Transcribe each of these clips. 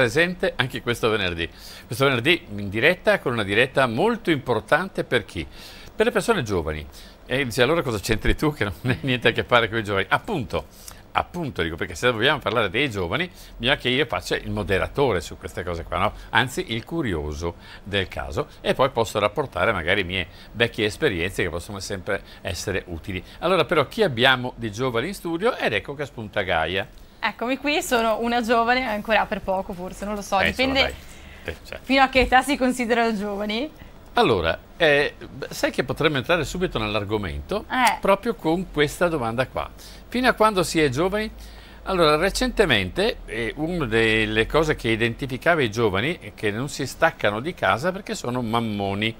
presente anche questo venerdì. Questo venerdì in diretta con una diretta molto importante per chi? Per le persone giovani. E dice allora cosa c'entri tu che non hai niente a che fare con i giovani? Appunto, appunto dico perché se vogliamo parlare dei giovani bisogna che io faccia il moderatore su queste cose qua, no? anzi il curioso del caso e poi posso rapportare magari mie vecchie esperienze che possono sempre essere utili. Allora però chi abbiamo di giovani in studio? Ed ecco che spunta Gaia. Eccomi qui, sono una giovane, ancora per poco forse, non lo so, eh, dipende insomma, eh, cioè. fino a che età si considerano giovani. Allora, eh, sai che potremmo entrare subito nell'argomento eh. proprio con questa domanda qua. Fino a quando si è giovani? Allora, recentemente eh, una delle cose che identificava i giovani è che non si staccano di casa perché sono mammoni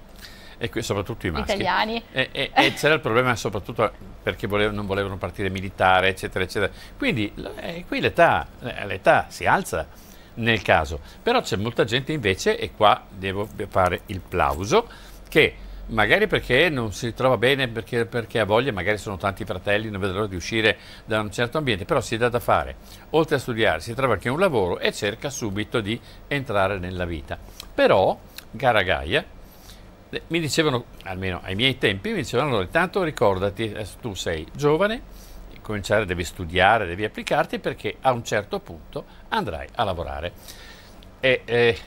e soprattutto i maschi. Italiani. E, e, e c'era il problema soprattutto perché volevano, non volevano partire militare, eccetera, eccetera. Quindi eh, qui eh, l'età si alza nel caso. Però c'è molta gente invece, e qua devo fare il plauso, che magari perché non si trova bene, perché, perché, ha voglia, magari sono tanti fratelli, non vedo l'ora di uscire da un certo ambiente, però si dà da fare, oltre a studiare si trova anche un lavoro e cerca subito di entrare nella vita. Però, cara Gaia, mi dicevano, almeno ai miei tempi, mi dicevano intanto ricordati, tu sei giovane, cominciare devi studiare, devi applicarti perché a un certo punto andrai a lavorare. E, eh,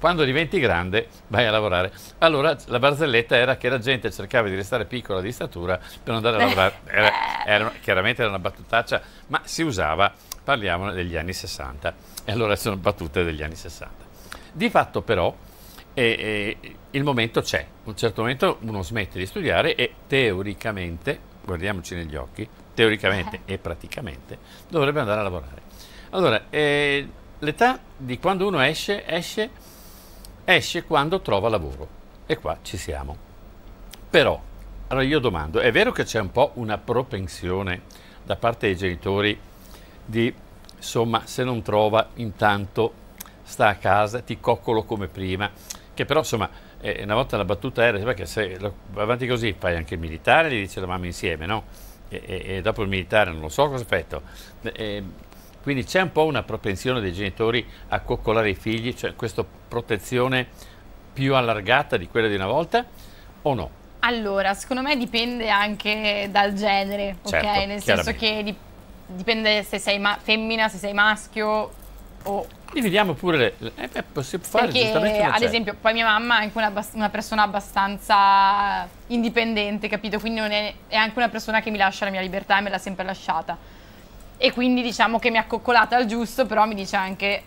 quando diventi grande vai a lavorare. Allora la barzelletta era che la gente cercava di restare piccola di statura per andare a lavorare. Era, era, chiaramente era una battutaccia, ma si usava, parliamo degli anni 60. E allora sono battute degli anni 60. Di fatto però e, e il momento c'è. A un certo momento uno smette di studiare e teoricamente, guardiamoci negli occhi, teoricamente eh. e praticamente dovrebbe andare a lavorare. Allora, eh, l'età di quando uno esce, esce, esce quando trova lavoro. E qua ci siamo. Però, allora io domando, è vero che c'è un po' una propensione da parte dei genitori di, insomma, se non trova intanto sta a casa, ti coccolo come prima, che però insomma, eh, una volta la battuta era, perché se lo, avanti così fai anche il militare, gli dice la mamma insieme, no? E, e, e dopo il militare non lo so cosa aspetto. E, eh, quindi c'è un po' una propensione dei genitori a coccolare i figli, cioè questa protezione più allargata di quella di una volta o no? Allora, secondo me dipende anche dal genere, certo, ok? Nel senso che dipende se sei femmina, se sei maschio, Oh, dividiamo pure le... Eh, beh, si può fare Perché, ad esempio, poi mia mamma è anche una, una, persona abbastanza indipendente, capito? Quindi è, è anche una persona che mi lascia la mia libertà e me l'ha sempre lasciata. E quindi diciamo che mi ha coccolata al giusto, però mi dice anche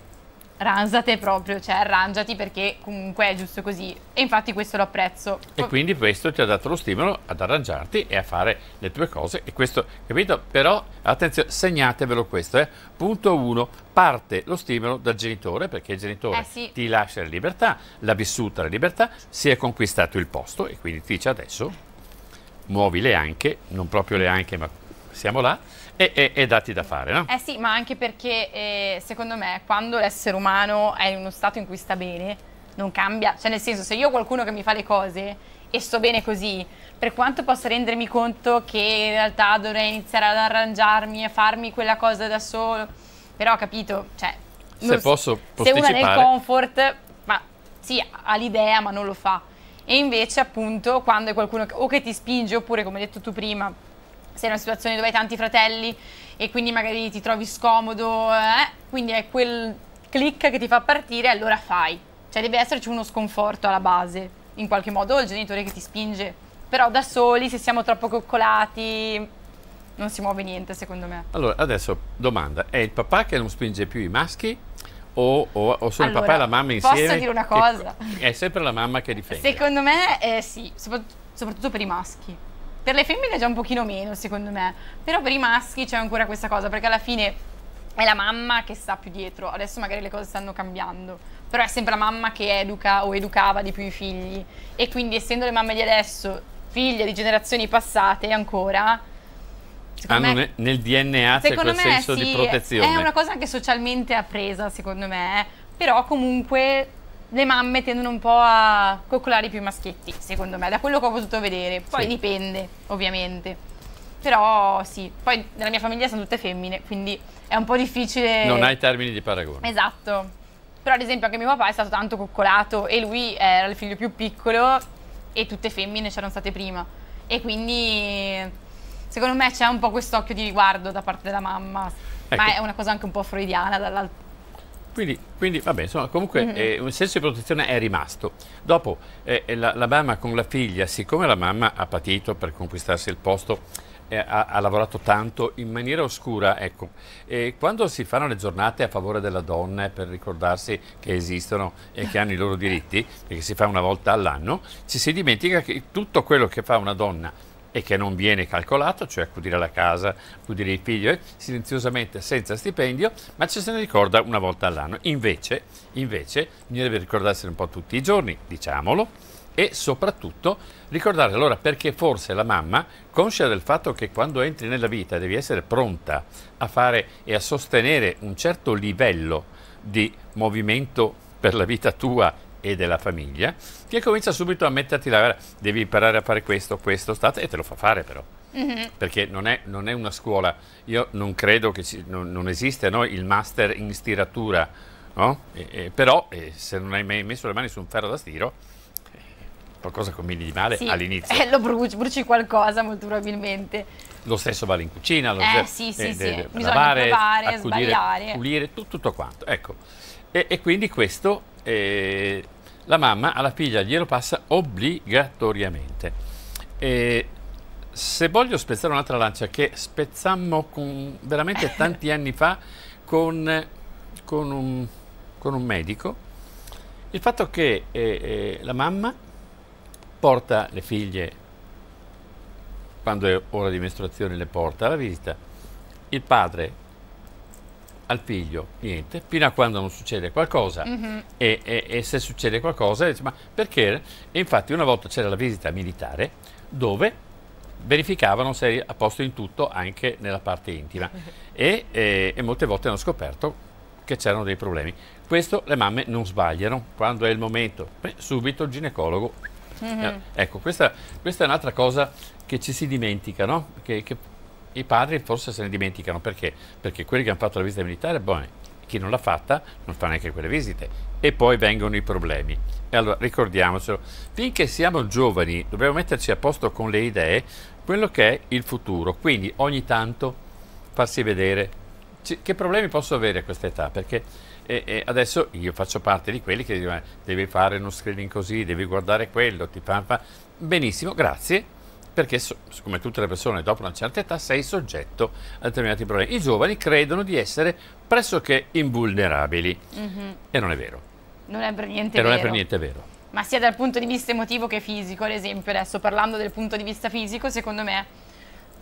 Ranzate proprio, cioè arrangiati perché comunque è giusto così. E infatti questo lo apprezzo. E quindi questo ti ha dato lo stimolo ad arrangiarti e a fare le tue cose. E questo, capito? Però, attenzione, segnatevelo questo, eh. Punto 1. Parte lo stimolo dal genitore perché il genitore eh sì. ti lascia la libertà, l'ha vissuta la libertà, si è conquistato il posto e quindi ti dice adesso muovi le anche, non proprio le anche ma siamo là e, e, e, dati da fare, no? Eh sì, ma anche perché eh, secondo me quando l'essere umano è in uno stato in cui sta bene, non cambia. Cioè nel senso, se io ho qualcuno che mi fa le cose e sto bene così, per quanto possa rendermi conto che in realtà dovrei iniziare ad arrangiarmi e farmi quella cosa da solo, però capito, cioè... Se posso Se uno è nel comfort, ma sì, ha l'idea ma non lo fa. E invece appunto quando è qualcuno che, o che ti spinge oppure come hai detto tu prima sei in una situazione dove hai tanti fratelli e quindi magari ti trovi scomodo, eh? quindi è quel click che ti fa partire, allora fai. Cioè deve esserci uno sconforto alla base, in qualche modo, o il genitore che ti spinge. Però da soli, se siamo troppo coccolati, non si muove niente secondo me. Allora, adesso domanda, è il papà che non spinge più i maschi? O, o, o sono allora, il papà e la mamma insieme? Posso dire una cosa? È sempre la mamma che difende. Secondo me eh, sì, soprattutto per i maschi per le femmine è già un pochino meno, secondo me. Però per i maschi c'è ancora questa cosa, perché alla fine è la mamma che sta più dietro. Adesso magari le cose stanno cambiando, però è sempre la mamma che educa o educava di più i figli. E quindi, essendo le mamme di adesso figlie di generazioni passate ancora. Hanno me, nel DNA c'è quel senso sì, di protezione. È una cosa anche socialmente appresa, secondo me. Però comunque le mamme tendono un po' a coccolare più i maschietti, secondo me, da quello che ho potuto vedere. Poi sì. dipende, ovviamente. Però sì, poi nella mia famiglia sono tutte femmine, quindi è un po' difficile... Non hai termini di paragone. Esatto. Però ad esempio anche mio papà è stato tanto coccolato e lui era il figlio più piccolo e tutte femmine c'erano state prima. E quindi secondo me c'è un po' quest'occhio di riguardo da parte della mamma. Ecco. Ma è una cosa anche un po' freudiana dall'altra quindi, quindi vabbè, insomma, comunque mm -hmm. eh, un senso di protezione è rimasto. Dopo eh, eh, la, la, mamma con la figlia, siccome la mamma ha patito per conquistarsi il posto, eh, ha, ha, lavorato tanto in maniera oscura, ecco, quando si fanno le giornate a favore della donna per ricordarsi che esistono e che hanno i loro diritti, perché si fa una volta all'anno, ci si dimentica che tutto quello che fa una donna e che non viene calcolato, cioè accudire la casa, accudire i figli eh, silenziosamente senza stipendio, ma ci se ne ricorda una volta all'anno. Invece, invece, bisognerebbe ricordarsene un po' tutti i giorni, diciamolo, e soprattutto ricordare allora perché forse la mamma, conscia del fatto che quando entri nella vita devi essere pronta a fare e a sostenere un certo livello di movimento per la vita tua e della famiglia che comincia subito a metterti la vera devi imparare a fare questo, questo, state e te lo fa fare però. Mm -hmm. Perché non è, non è, una scuola, io non credo che ci, non, non esista no? il master in stiratura, no? e, e, però eh, se non hai mai messo le mani su un ferro da stiro, eh, qualcosa combini di male sì, all'inizio. Eh, lo bruci, bruci, qualcosa molto probabilmente. Lo stesso vale in cucina, lo eh, sì, sì, eh, sì. De, de, lavare, provare, accudire, sbagliare. pulire, tutto, tutto quanto. Ecco, e, e quindi questo eh, la mamma alla figlia glielo passa obbligatoriamente. E se voglio spezzare un'altra lancia che spezzammo con, veramente tanti anni fa con, con, un, con, un, medico, il fatto che eh, eh, la mamma porta le figlie quando è ora di mestruazione le porta alla visita, il padre al figlio, niente, fino a quando non succede qualcosa. Mm -hmm. e, e, e, se succede qualcosa, dice, ma perché? E infatti una volta c'era la visita militare dove verificavano se eri a posto in tutto anche nella parte intima e, e, e molte volte hanno scoperto che c'erano dei problemi. Questo le mamme non sbagliano, quando è il momento, beh, subito il ginecologo. Mm -hmm. ecco, questa, questa è un'altra cosa che ci si dimentica, no? che, che i padri forse se ne dimenticano perché? Perché quelli che hanno fatto la visita militare, boh, chi non l'ha fatta non fa neanche quelle visite e poi vengono i problemi. E allora ricordiamocelo, finché siamo giovani dobbiamo metterci a posto con le idee quello che è il futuro, quindi ogni tanto farsi vedere C che problemi posso avere a questa età, perché eh, eh, adesso io faccio parte di quelli che dicono eh, devi fare uno screening così, devi guardare quello, ti fa, fa. benissimo, grazie, perché come tutte le persone dopo una certa età sei soggetto a determinati problemi. I giovani credono di essere pressoché invulnerabili mm -hmm. e non è vero. Non è per niente e vero. non è per niente vero. Ma sia dal punto di vista emotivo che fisico, ad esempio, adesso parlando del punto di vista fisico, secondo me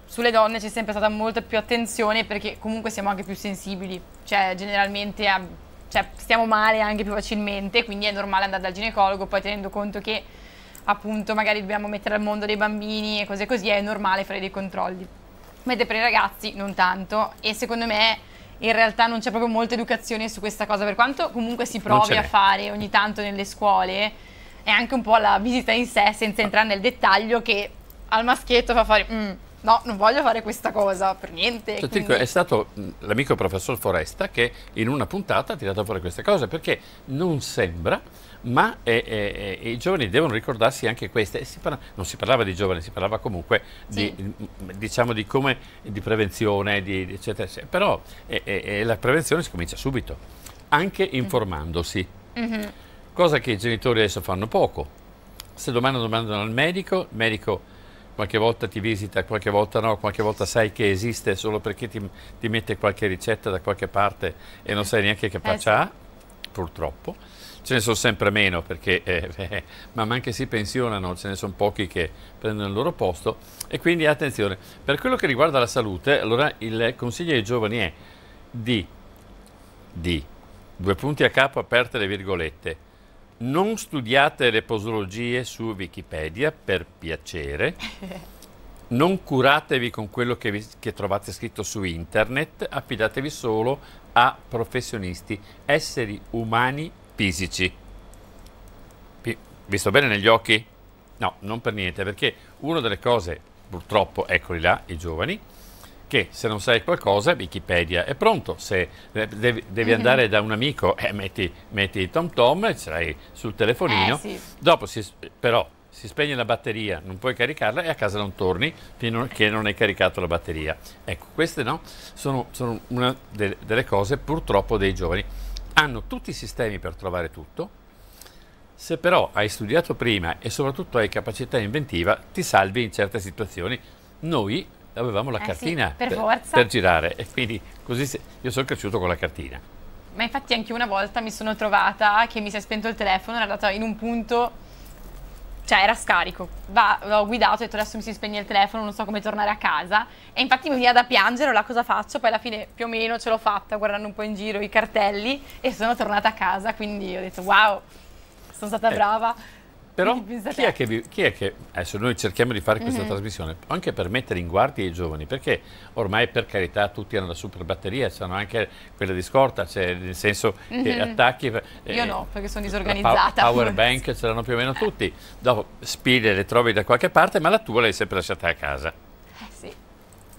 sulle donne c'è sempre stata molta più attenzione perché comunque siamo anche più sensibili, cioè generalmente a, cioè, stiamo male anche più facilmente, quindi è normale andare dal ginecologo, poi tenendo conto che appunto magari dobbiamo mettere al mondo dei bambini e cose così, è normale fare dei controlli. Mentre per i ragazzi non tanto e secondo me in realtà non c'è proprio molta educazione su questa cosa, per quanto comunque si provi a fare ogni tanto nelle scuole, è anche un po' la visita in sé senza entrare nel dettaglio che al maschietto fa fare... Mm, no, non voglio fare questa cosa per niente. Cioè, quindi... È stato l'amico professor Foresta che in una puntata ha tirato fuori queste cose perché non sembra ma eh, eh, eh, i giovani devono ricordarsi anche queste. Si parla, non si parlava di giovani, si parlava comunque sì. di, mm, mm, diciamo, di, come, di prevenzione, di, eccetera, eccetera. Però eh, eh, eh la prevenzione si comincia subito, anche mhm. informandosi, mm -hmm. cosa che i genitori adesso fanno poco. Se domani domandano al medico, il medico qualche volta ti visita, qualche volta no, qualche volta sai che esiste solo perché ti, ti mette qualche ricetta da qualche parte e non sai neanche che faccia, sì. purtroppo ce ne sono sempre meno perché eh, eh, man man si pensionano ce ne sono pochi che prendono il loro posto e quindi attenzione, per quello che riguarda la salute, allora il consiglio ai giovani è di, di due punti a capo aperte le virgolette, non studiate le posologie su Wikipedia per piacere, non curatevi con quello che, vi, che trovate scritto su internet, affidatevi solo a professionisti, esseri umani fisici. P Vi sto bene negli occhi? No, non per niente, perché una delle cose, purtroppo, eccoli là, i giovani, che se non sai qualcosa Wikipedia è pronto, se devi, devi mhm. andare da un amico eh, metti, metti Tom Tom ce l'hai sul telefonino, eh, sì. dopo si, però si spegne la batteria, non puoi caricarla e a casa non torni fino a che non hai caricato la batteria. Ecco, queste no, sono, sono una delle, delle cose purtroppo dei giovani hanno tutti i sistemi per trovare tutto, se però hai studiato prima e soprattutto hai capacità inventiva, ti salvi in certe situazioni. Noi avevamo la eh cartina sì, per, per, per, girare e quindi così se, io sono cresciuto con la cartina. Ma infatti anche una volta mi sono trovata che mi si è spento il telefono, era andata in un punto cioè era scarico, Va, l'ho guidato, ho detto adesso mi si spegne il telefono, non so come tornare a casa e infatti mi veniva da piangere, la cosa faccio, poi alla fine più o meno ce l'ho fatta guardando un po' in giro i cartelli e sono tornata a casa, quindi ho detto wow, sono stata eh, brava. Però chi è, che, chi è, che, adesso noi cerchiamo di fare questa mm -hmm. trasmissione anche per mettere in guardia i giovani, perché ormai per carità tutti hanno la super batteria, hanno anche quella di scorta, cioè nel senso mm -hmm. che mhm. attacchi... Eh, Io eh, no, perché sono disorganizzata. Power bank ce l'hanno più o meno tutti, dopo spide le trovi da qualche parte, ma la tua l'hai sempre lasciata a casa. Eh sì,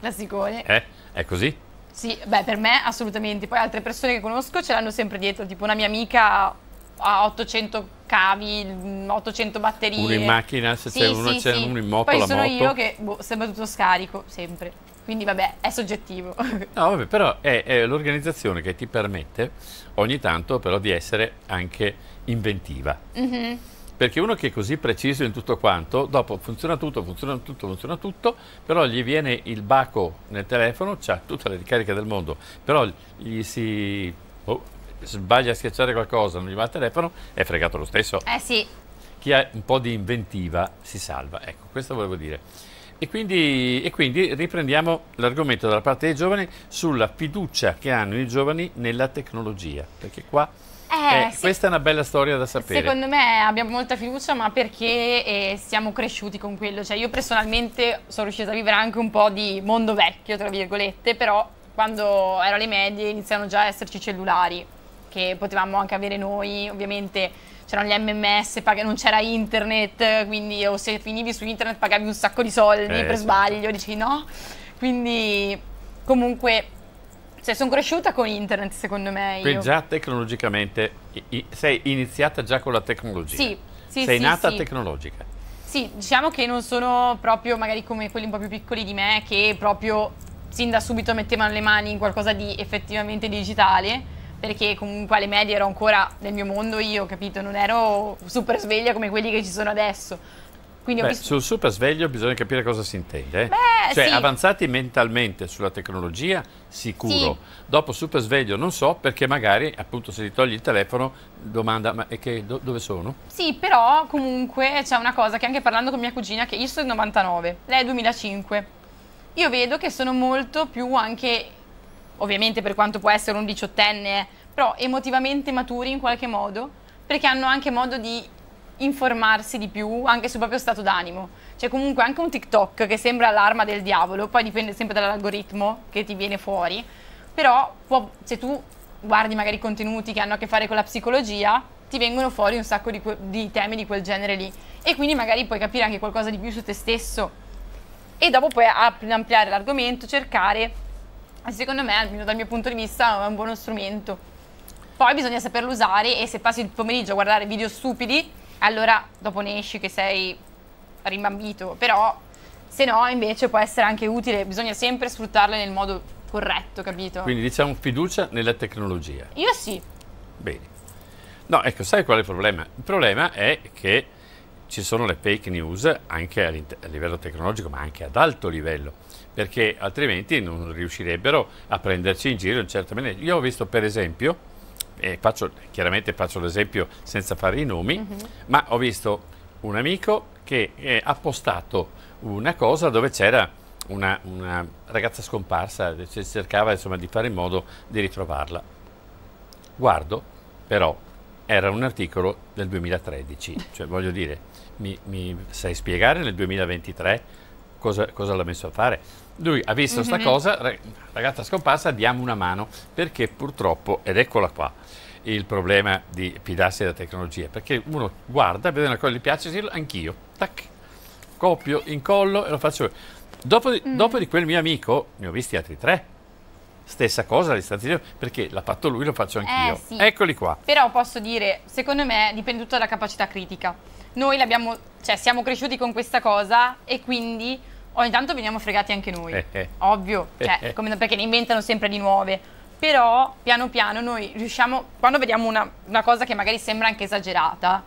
la sigone. Eh, è così? Sì, beh per me assolutamente, poi altre persone che conosco ce l'hanno sempre dietro, tipo una mia amica a 800 cavi, 800 mm, batterie. Uno in macchina, se sì, c'è uno, sì, c'è sì. uno in moto, Poi la sono moto. io che, boh, sembra tutto scarico, sempre. Quindi vabbè, è soggettivo. No, vabbè, però è, è l'organizzazione che ti permette ogni tanto però di essere anche inventiva. Mm -hmm. Perché uno che è così preciso in tutto quanto, dopo funziona tutto, funziona tutto, funziona tutto, però gli viene il baco nel telefono, c'ha tutta la ricarica del mondo, però gli si... Oh, sbaglia a schiacciare qualcosa, non gli va il telefono, è fregato lo stesso. Eh sì. Chi ha un po' di inventiva si salva. Ecco, questo volevo dire. E quindi, e quindi riprendiamo l'argomento dalla parte dei giovani sulla fiducia che hanno i giovani nella tecnologia, perché qua eh, eh, sì. Questa è una bella storia da sapere. Secondo me abbiamo molta fiducia, ma perché eh, siamo cresciuti con quello. Cioè, io personalmente sono riuscita a vivere anche un po' di mondo vecchio, tra virgolette, però quando ero alle medie iniziano già ad esserci cellulari che potevamo anche avere noi, ovviamente c'erano gli MMS, non c'era internet, quindi o se finivi su internet pagavi un sacco di soldi eh, per esatto. sbaglio, dici no. Quindi comunque cioè, sono cresciuta con internet secondo me. Io. Già tecnologicamente, sei iniziata già con la tecnologia. Sì, sì. Sei sì, nata sì. tecnologica. Sì, diciamo che non sono proprio magari come quelli un po' più piccoli di me che proprio sin da subito mettevano le mani in qualcosa di effettivamente digitale perché comunque alle medie ero ancora nel mio mondo io, capito? Non ero super sveglia come quelli che ci sono adesso. Quindi Beh, visto... Sul super sveglio bisogna capire cosa si intende. Eh? Beh, cioè, sì. avanzati mentalmente sulla tecnologia, sicuro. Sì. Dopo super sveglio non so, perché magari appunto se ti togli il telefono domanda ma che, do, dove sono? Sì, però comunque c'è una cosa che anche parlando con mia cugina, che io sono del 99, lei è 2005. Io vedo che sono molto più anche ovviamente per quanto può essere un diciottenne, però emotivamente maturi in qualche modo, perché hanno anche modo di informarsi di più anche sul proprio stato d'animo. C'è comunque anche un TikTok che sembra l'arma del diavolo, poi dipende sempre dall'algoritmo che ti viene fuori, però può, se tu guardi magari contenuti che hanno a che fare con la psicologia, ti vengono fuori un sacco di, di temi di quel genere lì e quindi magari puoi capire anche qualcosa di più su te stesso e dopo puoi ampliare l'argomento, cercare secondo me, almeno dal mio punto di vista, è un buono strumento. Poi bisogna saperlo usare e se passi il pomeriggio a guardare video stupidi, allora dopo ne esci che sei rimbambito. Però se no invece può essere anche utile, bisogna sempre sfruttarle nel modo corretto, capito? Quindi diciamo fiducia nella tecnologia. Io sì. Bene. No, ecco, sai qual è il problema? Il problema è che ci sono le fake news anche a livello tecnologico, ma anche ad alto livello, perché altrimenti non riuscirebbero a prenderci in giro in certa maniera. Io ho visto per esempio, e faccio, chiaramente faccio l'esempio senza fare i nomi, mm -hmm. ma ho visto un amico che eh, ha postato una cosa dove c'era una, una, ragazza scomparsa, cercava insomma, di fare in modo di ritrovarla. Guardo, però, era un articolo del 2013, cioè voglio dire, mi, mi sai spiegare nel 2023 cosa, cosa l'ha messo a fare? Lui ha visto questa mm -hmm. cosa, ragazza scomparsa, diamo una mano, perché purtroppo, ed eccola qua, il problema di fidarsi della tecnologia, perché uno guarda, vede una cosa gli piace, sì, anch'io, tac, copio, incollo e lo faccio. Dopo di, mm. dopo di quel mio amico, ne ho visti altri tre, stessa cosa all'istanza perché l'ha fatto lui, lo faccio eh, anch'io. Eh, sì. Eccoli qua. Però posso dire, secondo me dipende tutto dalla capacità critica noi l'abbiamo, cioè siamo cresciuti con questa cosa e quindi ogni tanto veniamo fregati anche noi, eh, eh. ovvio, eh, cioè, eh. come, perché ne inventano sempre di nuove, però piano piano noi riusciamo, quando vediamo una, una, cosa che magari sembra anche esagerata,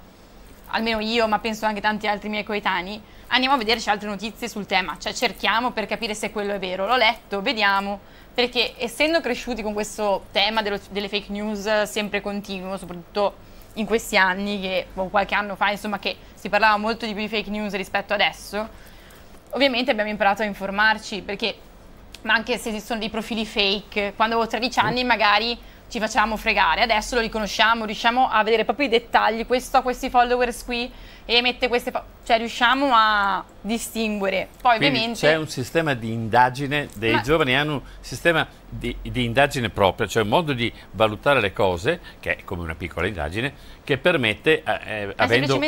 almeno io, ma penso anche tanti altri miei coetanei, andiamo a vederci altre notizie sul tema, cioè cerchiamo per capire se quello è vero, l'ho letto, vediamo, perché essendo cresciuti con questo tema dello, delle fake news sempre continuo, soprattutto in questi anni, che, o boh, qualche anno fa, insomma, che si parlava molto di più di fake news rispetto adesso, ovviamente abbiamo imparato a informarci, perché, ma anche se esistono dei profili fake, quando avevo 13 anni magari ci facciamo fregare. Adesso lo riconosciamo, riusciamo a vedere proprio i dettagli. Questo ha questi followers qui e mette queste. cioè, riusciamo a distinguere. Poi, Quindi ovviamente. C'è un sistema di indagine dei ma... giovani, hanno un sistema di, di indagine propria, cioè un modo di valutare le cose, che è come una piccola indagine, che permette, eh, eh avendo,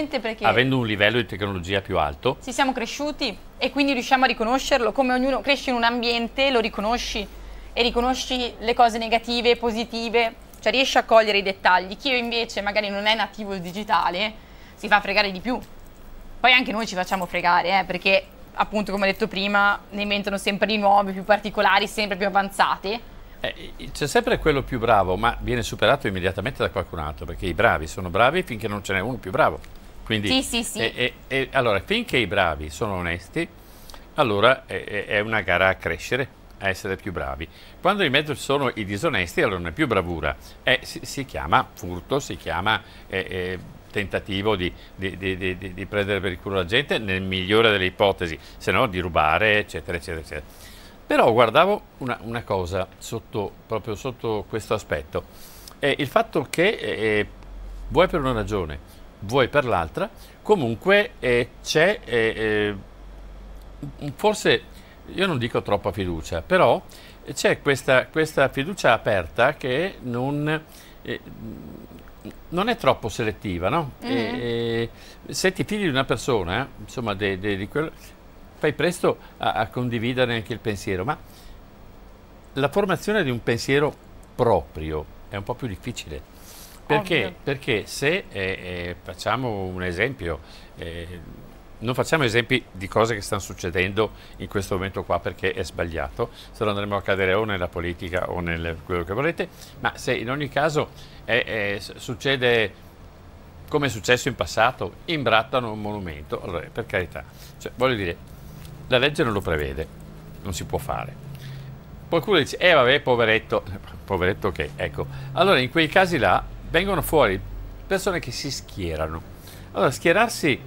avendo un livello di tecnologia più alto. Ci siamo cresciuti e quindi riusciamo a riconoscerlo, come ognuno cresce in un ambiente, lo riconosci, e riconosci le cose negative, positive, cioè riesci a cogliere i dettagli. Chi invece magari non è nativo digitale si fa fregare di più. Poi anche noi ci facciamo fregare, eh, perché appunto come ho detto prima ne inventano sempre di nuovi, più particolari, sempre più avanzati. Eh, c'è sempre quello più bravo, ma viene superato immediatamente da qualcun altro, perché i bravi sono bravi finché non ce n'è uno più bravo. Quindi, sì, sì, sì. e, eh, allora, finché i bravi sono onesti, allora è una gara a crescere essere più bravi. Quando in mezzo ci sono i disonesti, allora non è più bravura, è, eh, si, si, chiama furto, si chiama eh, eh, tentativo di, di, di, di, prendere per il culo la gente, nel migliore delle ipotesi, se no di rubare, eccetera, eccetera, eccetera. Però guardavo una, una cosa sotto, proprio sotto questo aspetto, eh, il fatto che eh, eh, vuoi per una ragione, vuoi per l'altra, comunque c'è forse io non dico troppa fiducia, però eh, c'è questa, questa, fiducia aperta che non, eh, non è troppo selettiva, no? mm. e, mm-hmm. e, se ti fidi di una persona, insomma, de, de, di quello, fai presto a, a condividere anche il pensiero, ma la formazione di un pensiero proprio è un po' più difficile. Perché? Perché se eh, eh, facciamo un esempio, eh, non facciamo esempi di cose che stanno succedendo in questo momento qua perché è sbagliato, se no andremo a cadere o nella politica o nel quello che volete, ma se in ogni caso è, è, succede come è successo in passato, imbrattano un monumento, allora per carità, cioè, voglio dire, la legge non lo prevede, non si può fare. Qualcuno dice, eh vabbè, poveretto, poveretto che, okay, ecco, allora in quei casi là vengono fuori persone che si schierano. Allora schierarsi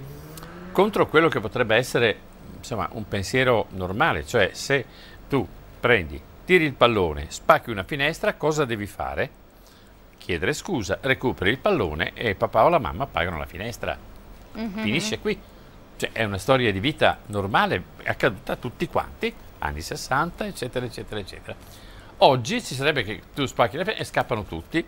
contro quello che potrebbe essere insomma, un pensiero normale, cioè se tu prendi, tiri il pallone, spacchi una finestra, cosa devi fare? Chiedere scusa, recuperi il pallone e papà o la mamma pagano la finestra. Mm -hmm. Finisce qui. Cioè, è una storia di vita normale, accaduta a tutti quanti, anni 60, eccetera, eccetera, eccetera. Oggi ci sarebbe che tu spacchi la finestra e scappano tutti,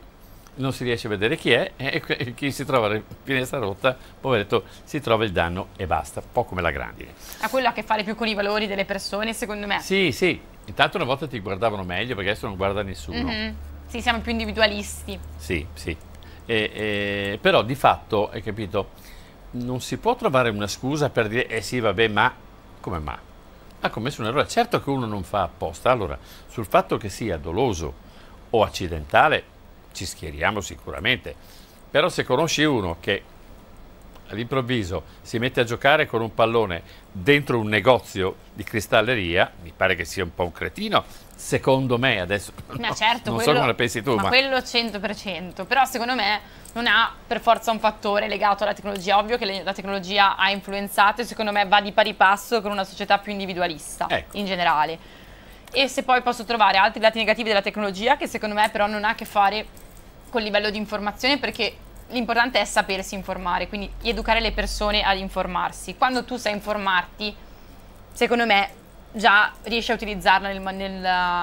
non si riesce a vedere chi è e chi si trova la finestra rotta, poveretto, si trova il danno e basta, un po' come la grandine. Ha quello a che fare più con i valori delle persone, secondo me. Sì, sì, intanto una volta ti guardavano meglio perché adesso non guarda nessuno. Mm -hmm. Sì, siamo più individualisti. Sì, sì. E, e, però di fatto, hai capito, non si può trovare una scusa per dire, eh sì, vabbè, ma come ma? Ha commesso un errore, certo che uno non fa apposta. Allora, sul fatto che sia doloso o accidentale, ci schieriamo sicuramente, però se conosci uno che all'improvviso si mette a giocare con un pallone dentro un negozio di cristalleria, mi pare che sia un po' un cretino, secondo me adesso ma certo, non quello, so come la pensi tu ma, ma quello 100% però secondo me non ha per forza un fattore legato alla tecnologia ovvio che la tecnologia ha influenzato e secondo me va di pari passo con una società più individualista ecco. in generale e se poi posso trovare altri lati negativi della tecnologia che secondo me però non ha a che fare quel livello di informazione perché l'importante è sapersi informare, quindi educare le persone ad informarsi. Quando tu sai informarti, secondo me già riesci a utilizzarla nel, nel,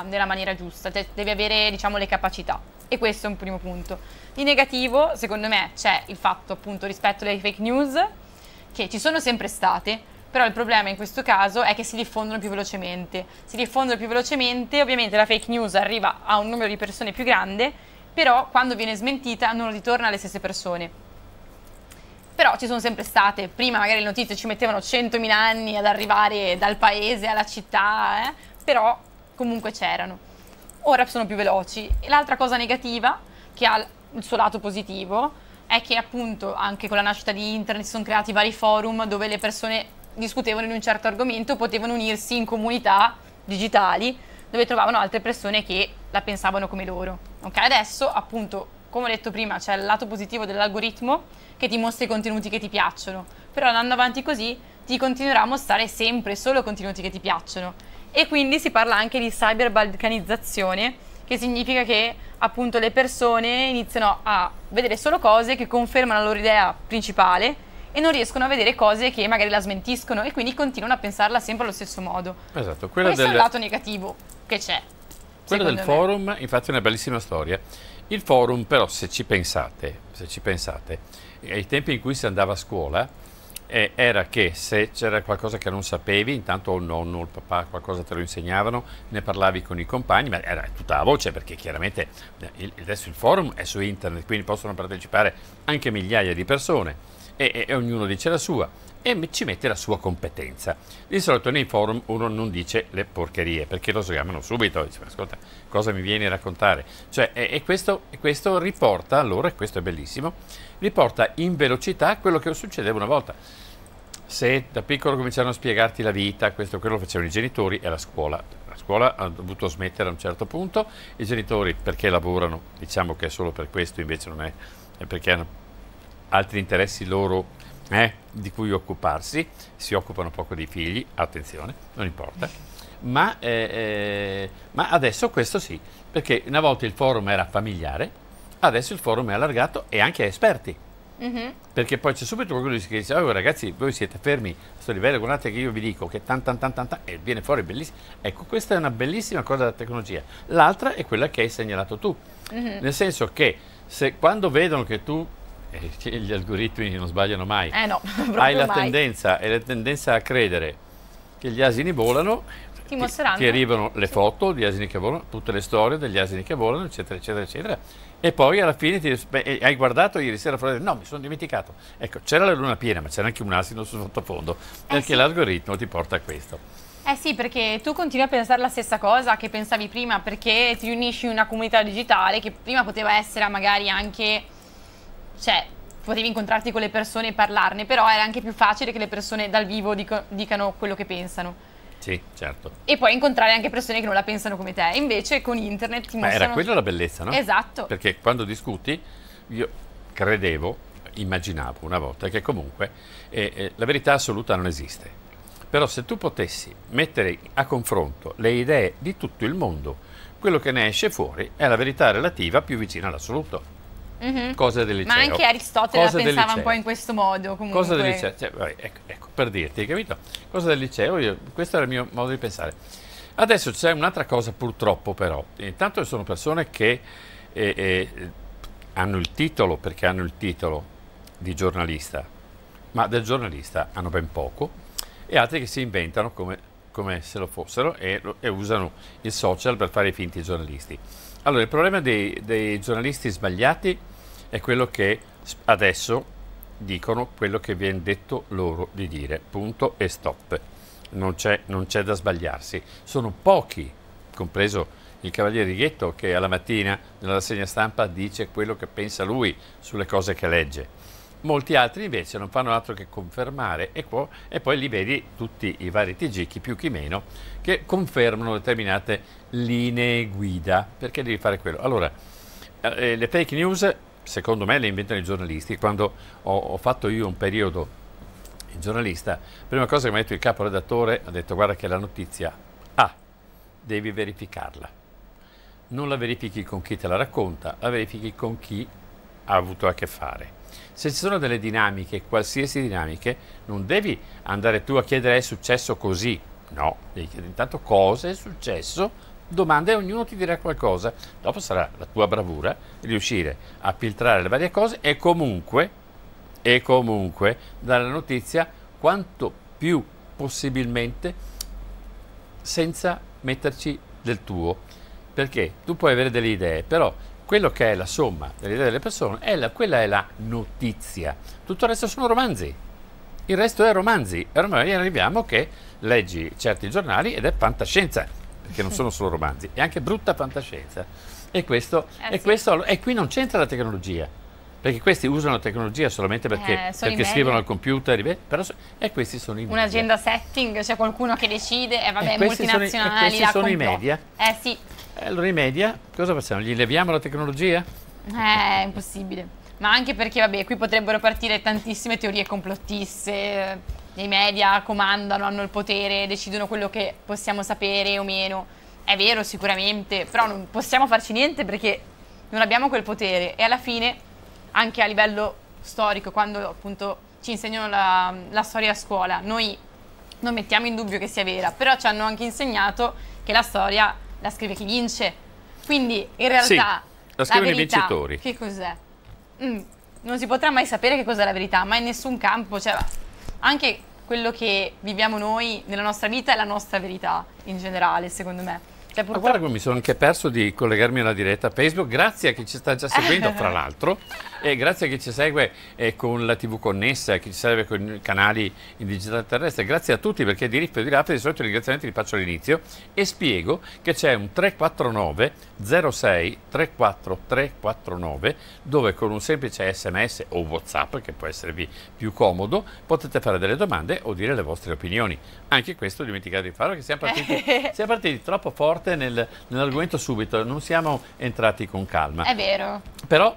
nella maniera giusta, cioè, devi avere diciamo le capacità e questo è un primo punto. Di negativo, secondo me, c'è il fatto appunto rispetto alle fake news che ci sono sempre state, però il problema in questo caso è che si diffondono più velocemente. Si diffondono più velocemente, ovviamente la fake news arriva a un numero di persone più grande però quando viene smentita non ritorna alle stesse persone. Però ci sono sempre state, prima magari le notizie ci mettevano 100.000 anni ad arrivare dal paese alla città, eh? però comunque c'erano. Ora sono più veloci. l'altra cosa negativa, che ha il suo lato positivo, è che appunto anche con la nascita di internet si sono creati vari forum dove le persone discutevano di un certo argomento, potevano unirsi in comunità digitali dove trovavano altre persone che la pensavano come loro. Ok, adesso appunto come ho detto prima, c'è il lato positivo dell'algoritmo che ti mostra i contenuti che ti piacciono, però andando avanti così ti continuerà a mostrare sempre solo contenuti che ti piacciono. E quindi si parla anche di cyberbalcanizzazione, che significa che appunto le persone iniziano a vedere solo cose che confermano la loro idea principale e non riescono a vedere cose che magari la smentiscono e quindi continuano a pensarla sempre allo stesso modo. Esatto, Questo delle... è il lato negativo che c'è. Quello del me. forum, infatti, è una bellissima storia. Il forum, però, se ci pensate, se ci pensate ai eh, tempi in cui si andava a scuola, eh, era che se c'era qualcosa che non sapevi, intanto il nonno, o il papà, qualcosa te lo insegnavano, ne parlavi con i compagni, ma era tutta a voce perché chiaramente eh, il, adesso il forum è su internet, quindi possono partecipare anche migliaia di persone e, e, e ognuno dice la sua e ci mette la sua competenza. Di solito nei forum uno non dice le porcherie perché lo sgamano subito, dice ascolta cosa mi vieni a raccontare? Cioè, e, e, questo, e questo riporta allora, e questo è bellissimo, riporta in velocità quello che succedeva una volta se da piccolo cominciano a spiegarti la vita, questo quello lo facevano i genitori e la scuola. La scuola ha dovuto smettere a un certo punto, i genitori perché lavorano, diciamo che è solo per questo, invece non è, è perché hanno altri interessi loro eh, di cui occuparsi, si occupano poco dei figli, attenzione, non importa, ma, eh, eh, ma adesso questo sì, perché una volta il forum era familiare, adesso il forum è allargato e anche a esperti. Mm-hmm. Perché poi c'è subito qualcuno che dice: oh, ragazzi, voi siete fermi a questo livello, guardate che io vi dico che tan tan tan tan, tan e viene fuori bellissimo. Ecco, questa è una bellissima cosa della tecnologia. L'altra è quella che hai segnalato tu. Mm-hmm. Nel senso che se, quando vedono che tu eh, gli algoritmi non sbagliano mai. Eh no, hai la mai. tendenza, e la tendenza a credere che gli asini volano, ti, ti, ti arrivano le sì. foto degli asini che volano, tutte le storie degli asini che volano, eccetera, eccetera, eccetera. E poi alla fine ti, beh, hai guardato ieri sera fuori, no, mi sono dimenticato. Ecco, c'era la luna piena, ma c'era anche un asino sottofondo, eh, perché sì. l'algoritmo ti porta a questo. Eh sì, perché tu continui a pensare la stessa cosa che pensavi prima, perché ti unisci in una comunità digitale che prima poteva essere magari anche cioè, potevi incontrarti con le persone e parlarne, però era anche più facile che le persone dal vivo dico, dicano quello che pensano. Sì, certo. E puoi incontrare anche persone che non la pensano come te. Invece con internet ti Ma mostrano... era quella la bellezza, no? Esatto. Perché quando discuti, io credevo, immaginavo una volta che comunque eh, eh, la verità assoluta non esiste. Però se tu potessi mettere a confronto le idee di tutto il mondo, quello che ne esce fuori è la verità relativa più vicina all'assoluto mm -hmm. cose del liceo. Ma anche Aristotele cose la pensava un po' in questo modo. Comunque. Cosa del liceo, cioè, vabbè, ecco, ecco, per dirti, hai capito? Cosa del liceo, io, questo era il mio modo di pensare. Adesso c'è un'altra cosa purtroppo però, intanto sono persone che eh, eh, hanno il titolo, perché hanno il titolo di giornalista, ma del giornalista hanno ben poco, e altri che si inventano come, come se lo fossero e, e, usano il social per fare i finti giornalisti. Allora, il problema dei, dei giornalisti sbagliati è quello che adesso dicono quello che viene detto loro di dire, punto e stop. Non c'è, non c'è da sbagliarsi. Sono pochi, compreso il cavaliere Righetto, che alla mattina nella segna stampa dice quello che pensa lui sulle cose che legge. Molti altri invece non fanno altro che confermare e, e poi li vedi tutti i vari TG, chi più chi meno, che confermano determinate linee guida, perché devi fare quello. Allora, eh, le fake news secondo me le inventano i giornalisti. Quando ho, ho fatto io un periodo il giornalista, prima cosa che mi ha detto il capo redattore, ha detto guarda che la notizia A, ah, devi verificarla. Non la verifichi con chi te la racconta, la verifichi con chi ha avuto a che fare. Se ci sono delle dinamiche, qualsiasi dinamiche, non devi andare tu a chiedere è successo così, no, devi chiedere intanto cosa è successo domande e ognuno ti dirà qualcosa. Dopo sarà la tua bravura riuscire a filtrare le varie cose e comunque, e comunque dare la notizia quanto più possibilmente senza metterci del tuo. Perché tu puoi avere delle idee, però quello che è la somma delle idee delle persone, è la, quella è la notizia. Tutto il resto sono romanzi. Il resto è romanzi. E ormai arriviamo che leggi certi giornali ed è fantascienza perché non sono solo romanzi, è anche brutta fantascienza. E, questo, eh, e, sì. questo, e qui non c'entra la tecnologia, perché questi usano la tecnologia solamente perché, eh, perché scrivono al computer beh, però, e questi sono i media. Un'agenda setting, c'è cioè qualcuno che decide, eh, vabbè, e multinazionali. Sono i, questi sono complot. i media. Eh sì. Allora i media, cosa facciamo? Gli leviamo la tecnologia? Eh, è impossibile. Ma anche perché, vabbè, qui potrebbero partire tantissime teorie complottiste i media comandano, hanno il potere, decidono quello che possiamo sapere o meno. È vero sicuramente, però non possiamo farci niente perché non abbiamo quel potere e alla fine anche a livello storico, quando appunto ci insegnano la, la storia a scuola, noi non mettiamo in dubbio che sia vera, però ci hanno anche insegnato che la storia la scrive chi vince. Quindi in realtà sì, la scrivono i vincitori. Che cos'è? Mm, non si potrà mai sapere che cos'è la verità, ma in nessun campo, cioè anche quello che viviamo noi nella nostra vita è la nostra verità in generale, secondo me. Cioè, purtroppo... guarda mi sono anche perso di collegarmi alla diretta Facebook, grazie a chi ci sta già seguendo, fra l'altro. E grazie a chi ci segue eh, con la TV connessa, a chi ci segue con i canali in digitale terrestre, grazie a tutti perché di Riffio e di Raffa di solito i ringraziamenti li faccio all'inizio e spiego che c'è un 349 06 34349 dove con un semplice sms o whatsapp che può esservi più comodo potete fare delle domande o dire le vostre opinioni. Anche questo dimenticate di farlo che siamo partiti, siamo partiti troppo forte nel, nell'argomento subito, non siamo entrati con calma. È vero. Però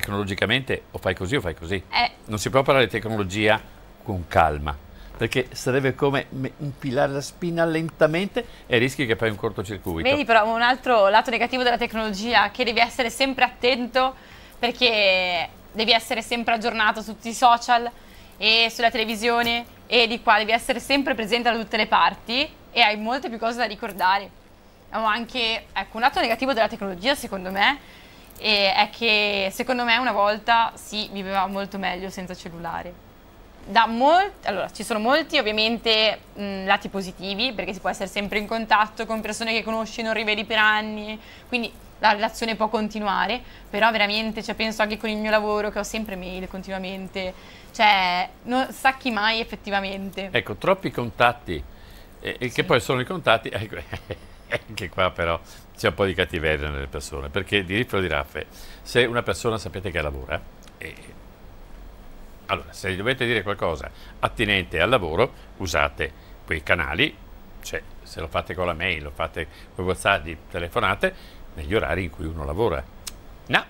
tecnologicamente o fai così o fai così. Eh. Non si può parlare di tecnologia con calma, perché sarebbe come infilare la spina lentamente e rischi che fai un cortocircuito. Vedi però un altro lato negativo della tecnologia, che devi essere sempre attento perché devi essere sempre aggiornato su tutti i social e sulla televisione e di qua devi essere sempre presente da tutte le parti e hai molte più cose da ricordare. Ho anche ecco, un lato negativo della tecnologia secondo me e è che secondo me una volta si viveva molto meglio senza cellulare. Da cellulari. Allora, ci sono molti ovviamente mh, lati positivi perché si può essere sempre in contatto con persone che conosci non rivedi per anni, quindi la relazione può continuare, però veramente cioè, penso anche con il mio lavoro che ho sempre mail continuamente, cioè non sa chi mai effettivamente. Ecco, troppi contatti, eh, sì. che poi sono i contatti, anche qua però c'è un po' di cattiveria nelle persone, perché di riflo di raffe, se una persona sapete che lavora, e... allora se gli dovete dire qualcosa attinente al lavoro, usate quei canali, cioè se lo fate con la mail, lo fate con WhatsApp, telefonate, negli orari in cui uno lavora. No,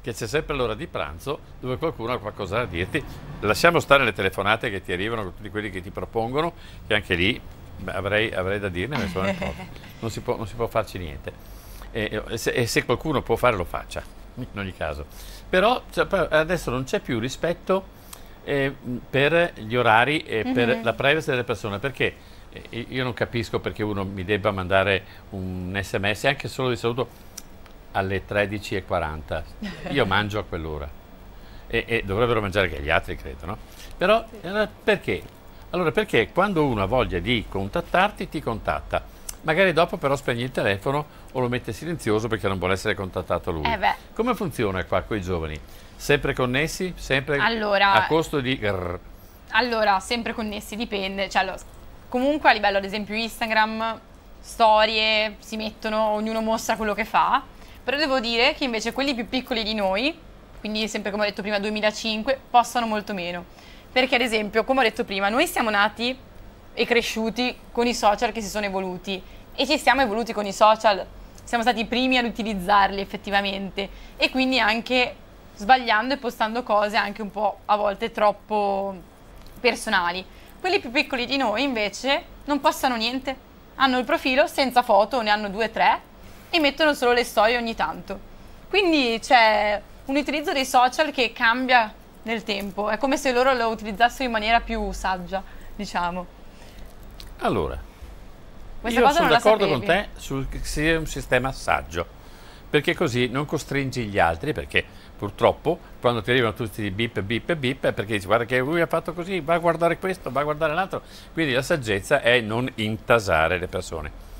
che c'è sempre l'ora di pranzo dove qualcuno ha qualcosa da dirti. Lasciamo stare le telefonate che ti arrivano, tutti quelli che ti propongono, che anche lì Beh, avrei, avrei, da dirne, ma sono non, si può, non si può farci niente. E, e, se, e, se, qualcuno può fare, lo faccia, in ogni caso. Però cioè, adesso non c'è più rispetto eh, per gli orari e mm-hmm. per mhm. la privacy delle persone, perché eh, io non capisco perché uno mi debba mandare un sms, anche solo di saluto, alle 13.40. Io mangio a quell'ora. E, e, dovrebbero mangiare anche gli altri, credo, no? Però sì. Eh, perché? Allora perché quando uno ha voglia di contattarti ti contatta, magari dopo però spegne il telefono o lo mette silenzioso perché non vuole essere contattato lui. Eh Come funziona qua con i giovani? Sempre connessi? Sempre allora, a costo di... Grrr. Allora, sempre connessi, dipende. Cioè, lo, comunque a livello ad esempio Instagram, storie, si mettono, ognuno mostra quello che fa. Però devo dire che invece quelli più piccoli di noi, quindi sempre come ho detto prima 2005, possono molto meno perché ad esempio, come ho detto prima, noi siamo nati e cresciuti con i social che si sono evoluti e ci siamo evoluti con i social, siamo stati i primi ad utilizzarli effettivamente e quindi anche sbagliando e postando cose anche un po' a volte troppo personali. Quelli più piccoli di noi invece non postano niente, hanno il profilo senza foto, ne hanno due o tre e mettono solo le storie ogni tanto. Quindi c'è un utilizzo dei social che cambia nel tempo. È come se loro lo utilizzassero in maniera più saggia, diciamo. Allora, Questa io sono d'accordo con te sul che sia un sistema saggio, perché così non costringi gli altri, perché purtroppo quando ti arrivano tutti i bip, bip, bip, è perché dici guarda che lui ha fatto così, va a guardare questo, va a guardare l'altro. Quindi la saggezza è non intasare le persone.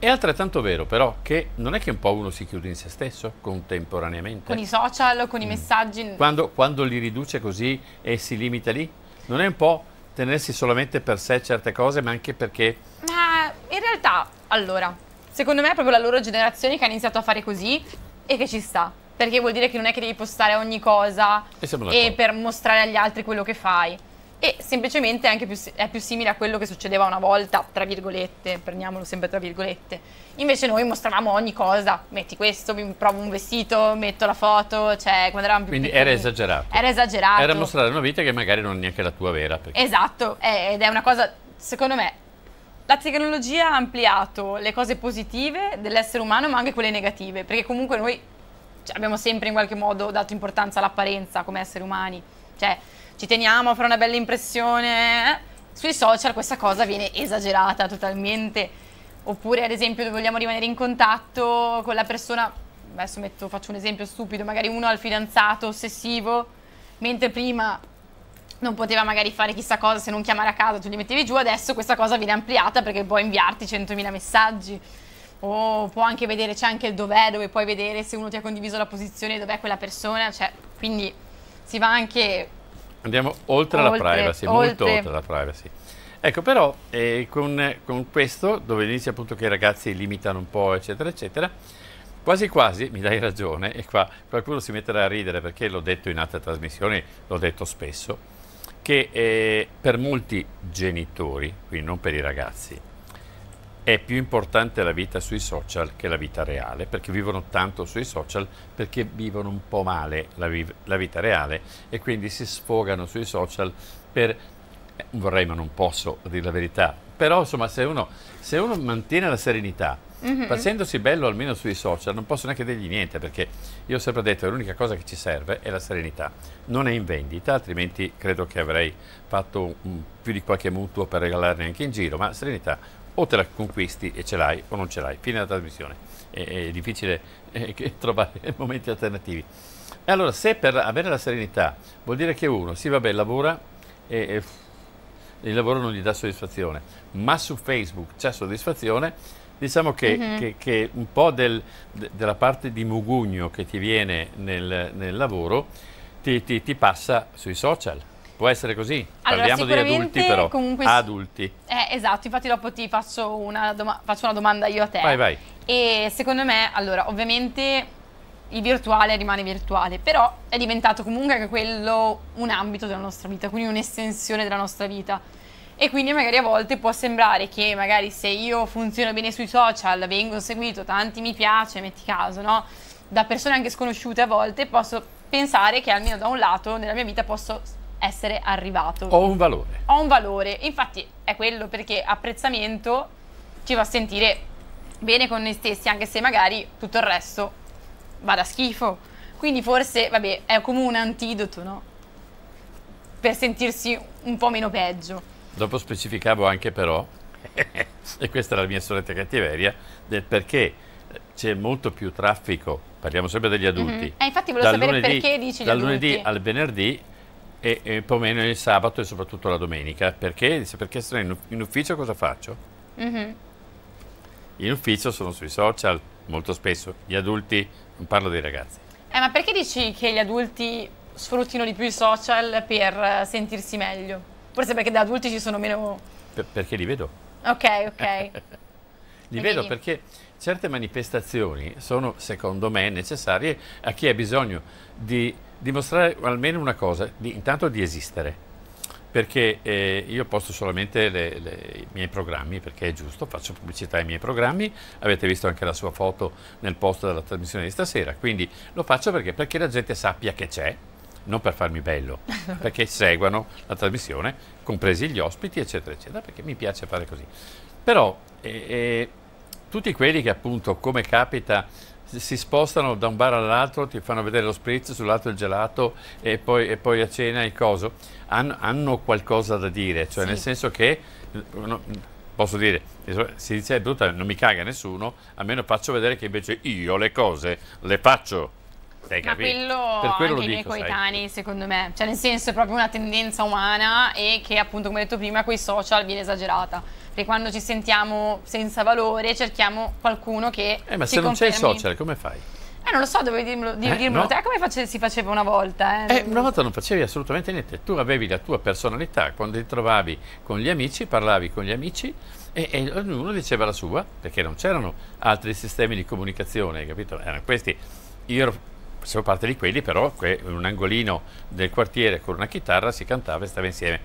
È altrettanto vero però che non è che un po' uno si chiude in se stesso contemporaneamente. Con i social, con mm. i messaggi. Quando, quando, li riduce così e si limita lì? Non è un po' tenersi solamente per sé certe cose ma anche perché... Ma in realtà, allora, secondo me è proprio la loro generazione che ha iniziato a fare così e che ci sta. Perché vuol dire che non è che devi postare ogni cosa e, e per mostrare agli altri quello che fai e semplicemente anche più, è più simile a quello che succedeva una volta, tra virgolette, prendiamolo sempre tra virgolette. Invece noi mostravamo ogni cosa, metti questo, mi provo un vestito, metto la foto, cioè quando eravamo più Quindi piccoli, era esagerato. Era esagerato. Era mostrare una vita che magari non è neanche la tua vera. Perché... Esatto, è, ed è una cosa, secondo me, la tecnologia ha ampliato le cose positive dell'essere umano ma anche quelle negative, perché comunque noi cioè, abbiamo sempre in qualche modo dato importanza all'apparenza come esseri umani. Cioè, ci teniamo a fare una bella impressione. Eh? Sui social questa cosa viene esagerata totalmente. Oppure ad esempio vogliamo rimanere in contatto con la persona, adesso metto, faccio un esempio stupido, magari uno ha il fidanzato ossessivo, mentre prima non poteva magari fare chissà cosa se non chiamare a casa, tu li mettevi giù, adesso questa cosa viene ampliata perché può inviarti 100.000 messaggi. O può anche vedere, c'è anche il dov'è, dove puoi vedere se uno ti ha condiviso la posizione, dov'è quella persona, cioè, quindi si va anche Andiamo oltre, oltre la privacy, oltre. molto oltre la privacy. Ecco, però eh, con, con, questo, dove inizia appunto che i ragazzi limitano un po', eccetera, eccetera, quasi quasi, mi dai ragione, e qua qualcuno si metterà a ridere perché l'ho detto in altre trasmissioni, l'ho detto spesso, che eh, per molti genitori, quindi non per i ragazzi, è più importante la vita sui social che la vita reale, perché vivono tanto sui social, perché vivono un po' male la, vi la vita reale e quindi si sfogano sui social per, eh, vorrei ma non posso dire la verità, però insomma se uno, se uno mantiene la serenità, mm -hmm. facendosi bello almeno sui social, non posso neanche dirgli niente, perché io ho sempre detto che l'unica cosa che ci serve è la serenità, non è in vendita, altrimenti credo che avrei fatto un, più di qualche mutuo per regalarne anche in giro, ma serenità o te la conquisti e ce l'hai o non ce l'hai, fine della trasmissione, è, è difficile è, eh, trovare momenti alternativi. E allora se per avere la serenità vuol dire che uno, sì vabbè, lavora e, e il lavoro non gli dà soddisfazione, ma su Facebook c'è soddisfazione, diciamo che, uh mhm. -huh. che, che un po' del, de, della parte di mugugno che ti viene nel, nel lavoro ti, ti, ti passa sui social Può essere così? Allora, Parliamo di adulti però, comunque... Ah, adulti. Eh, esatto, infatti dopo ti faccio una, faccio una, domanda io a te. Vai, vai. E secondo me, allora, ovviamente il virtuale rimane virtuale, però è diventato comunque anche quello un ambito della nostra vita, quindi un'estensione della nostra vita. E quindi magari a volte può sembrare che magari se io funziono bene sui social, vengo seguito, tanti mi piace, metti caso, no? Da persone anche sconosciute a volte posso pensare che almeno da un lato nella mia vita posso essere arrivato. Ho un valore. Ho un valore, infatti è quello perché apprezzamento ci fa sentire bene con noi stessi, anche se magari tutto il resto va da schifo. Quindi forse, vabbè, è come un antidoto, no? Per sentirsi un po' meno peggio. Dopo specificavo anche però, e questa era la mia solita cattiveria, del perché c'è molto più traffico, parliamo sempre degli adulti. Mm -hmm. eh, infatti volevo sapere lunedì, perché dici Dal lunedì al venerdì e, e poi meno il sabato e soprattutto la domenica. Perché? Perché se no in, ufficio cosa faccio? Mm -hmm. In ufficio sono sui social molto spesso, gli adulti, non parlo dei ragazzi. Eh, ma perché dici che gli adulti sfruttino di più i social per eh, sentirsi meglio? Forse perché da adulti ci sono meno... Per, perché li vedo. Ok, ok. li vedo perché certe manifestazioni sono, secondo me, necessarie a chi ha bisogno di dimostrare almeno una cosa, di, intanto di esistere, perché eh, io posto solamente le, le, i miei programmi, perché è giusto, faccio pubblicità ai miei programmi, avete visto anche la sua foto nel posto della trasmissione di stasera, quindi lo faccio perché, perché la gente sappia che c'è, non per farmi bello, perché seguano la trasmissione, compresi gli ospiti, eccetera, eccetera, perché mi piace fare così. Però eh, eh, tutti quelli che appunto, come capita, si spostano da un bar all'altro, ti fanno vedere lo spritz, sull'altro il gelato e poi, e poi, a cena il coso, hanno, hanno qualcosa da dire, cioè sì. nel senso che... posso dire, si dice è brutta, non mi caga nessuno, almeno faccio vedere che invece io le cose le faccio. Sei Ma capito? quello, per quello anche i miei coetanei, secondo me, cioè nel senso è proprio una tendenza umana e che appunto come detto prima coi social viene esagerata perché quando ci sentiamo senza valore cerchiamo qualcuno che... Eh ma se non c'è il social come fai? Eh, non lo so, dovevi dirmelo, dir, eh, dirmelo no. te. Come face si faceva una volta? Eh? Eh, una volta non facevi assolutamente niente. Tu avevi la tua personalità. Quando ti trovavi con gli amici, parlavi con gli amici e, e ognuno diceva la sua, perché non c'erano altri sistemi di comunicazione, capito? Erano questi. Io ero, facevo parte di quelli, però in un angolino del quartiere con una chitarra si cantava e stava insieme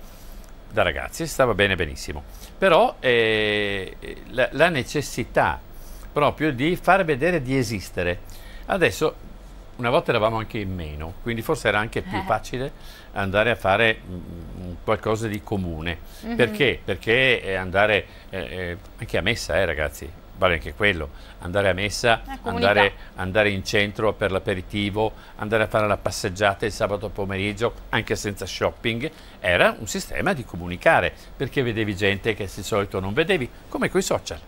da ragazzi, stava bene benissimo, però eh, la, la necessità proprio di far vedere di esistere. Adesso una volta eravamo anche in meno, quindi forse era anche più eh. facile andare a fare mh, mm, mm, qualcosa di comune. Mm -hmm. Perché? Perché eh, andare eh, eh, anche a messa, eh, ragazzi, vale anche quello, andare a messa, eh, andare, andare, in centro per l'aperitivo, andare a fare la passeggiata il sabato pomeriggio, anche senza shopping, era un sistema di comunicare, perché vedevi gente che di solito non vedevi, come coi social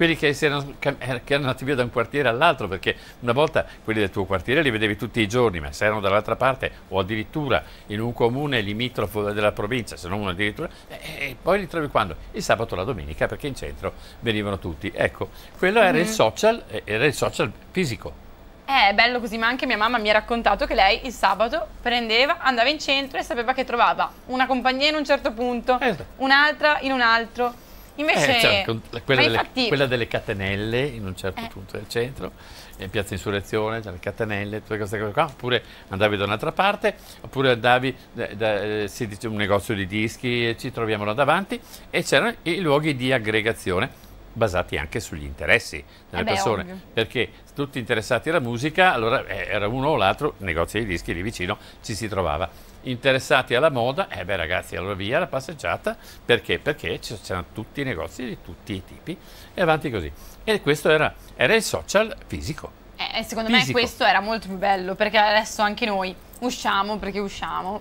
quelli che, erano, eh, che erano andati via da un quartiere all'altro, perché una volta quelli del tuo quartiere li vedevi tutti i giorni, ma se erano dall'altra parte o addirittura in un comune limitrofo della provincia, se non uno addirittura, e, eh, eh, poi li trovi quando? Il sabato o la domenica, perché in centro venivano tutti. Ecco, quello era, mm il, social, era il social fisico. Eh, è bello così, ma anche mia mamma mi ha raccontato che lei il sabato prendeva, andava in centro e sapeva che trovava una compagnia in un certo punto, esatto. un'altra in un altro. Invece, eh, certo, quella, delle, infatti... quella, delle, catenelle in un certo eh. punto del centro, in Piazza Insurrezione, dalle catenelle, tutte queste cose qua, oppure andavi da un'altra parte, oppure andavi da, da si dice, un negozio di dischi, eh, ci troviamo là davanti e c'erano i luoghi di aggregazione basati anche sugli interessi delle eh beh, persone, ovvio. perché tutti interessati alla musica, allora eh, era uno o l'altro, negozio di dischi lì vicino, ci si trovava interessati alla moda, eh beh ragazzi, allora via la passeggiata, perché? Perché c'erano tutti i negozi di tutti i tipi e avanti così. E questo era, era il social fisico. Eh, secondo fisico. me questo era molto più bello, perché adesso anche noi usciamo perché usciamo,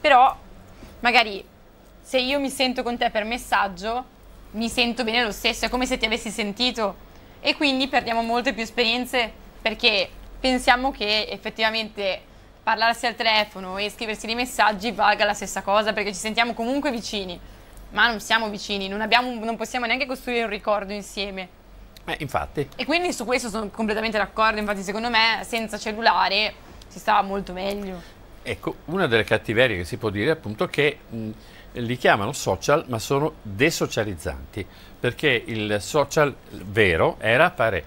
però magari se io mi sento con te per messaggio, mi sento bene lo stesso, è come se ti avessi sentito e quindi perdiamo molte più esperienze perché pensiamo che effettivamente parlarsi al telefono e scriversi dei messaggi valga la stessa cosa perché ci sentiamo comunque vicini, ma non siamo vicini, non, abbiamo, non possiamo neanche costruire un ricordo insieme. Eh, infatti. E quindi su questo sono completamente d'accordo, infatti secondo me senza cellulare si sta molto meglio. Ecco, una delle cattiverie che si può dire è appunto che mh, li chiamano social ma sono desocializzanti, perché il social vero era fare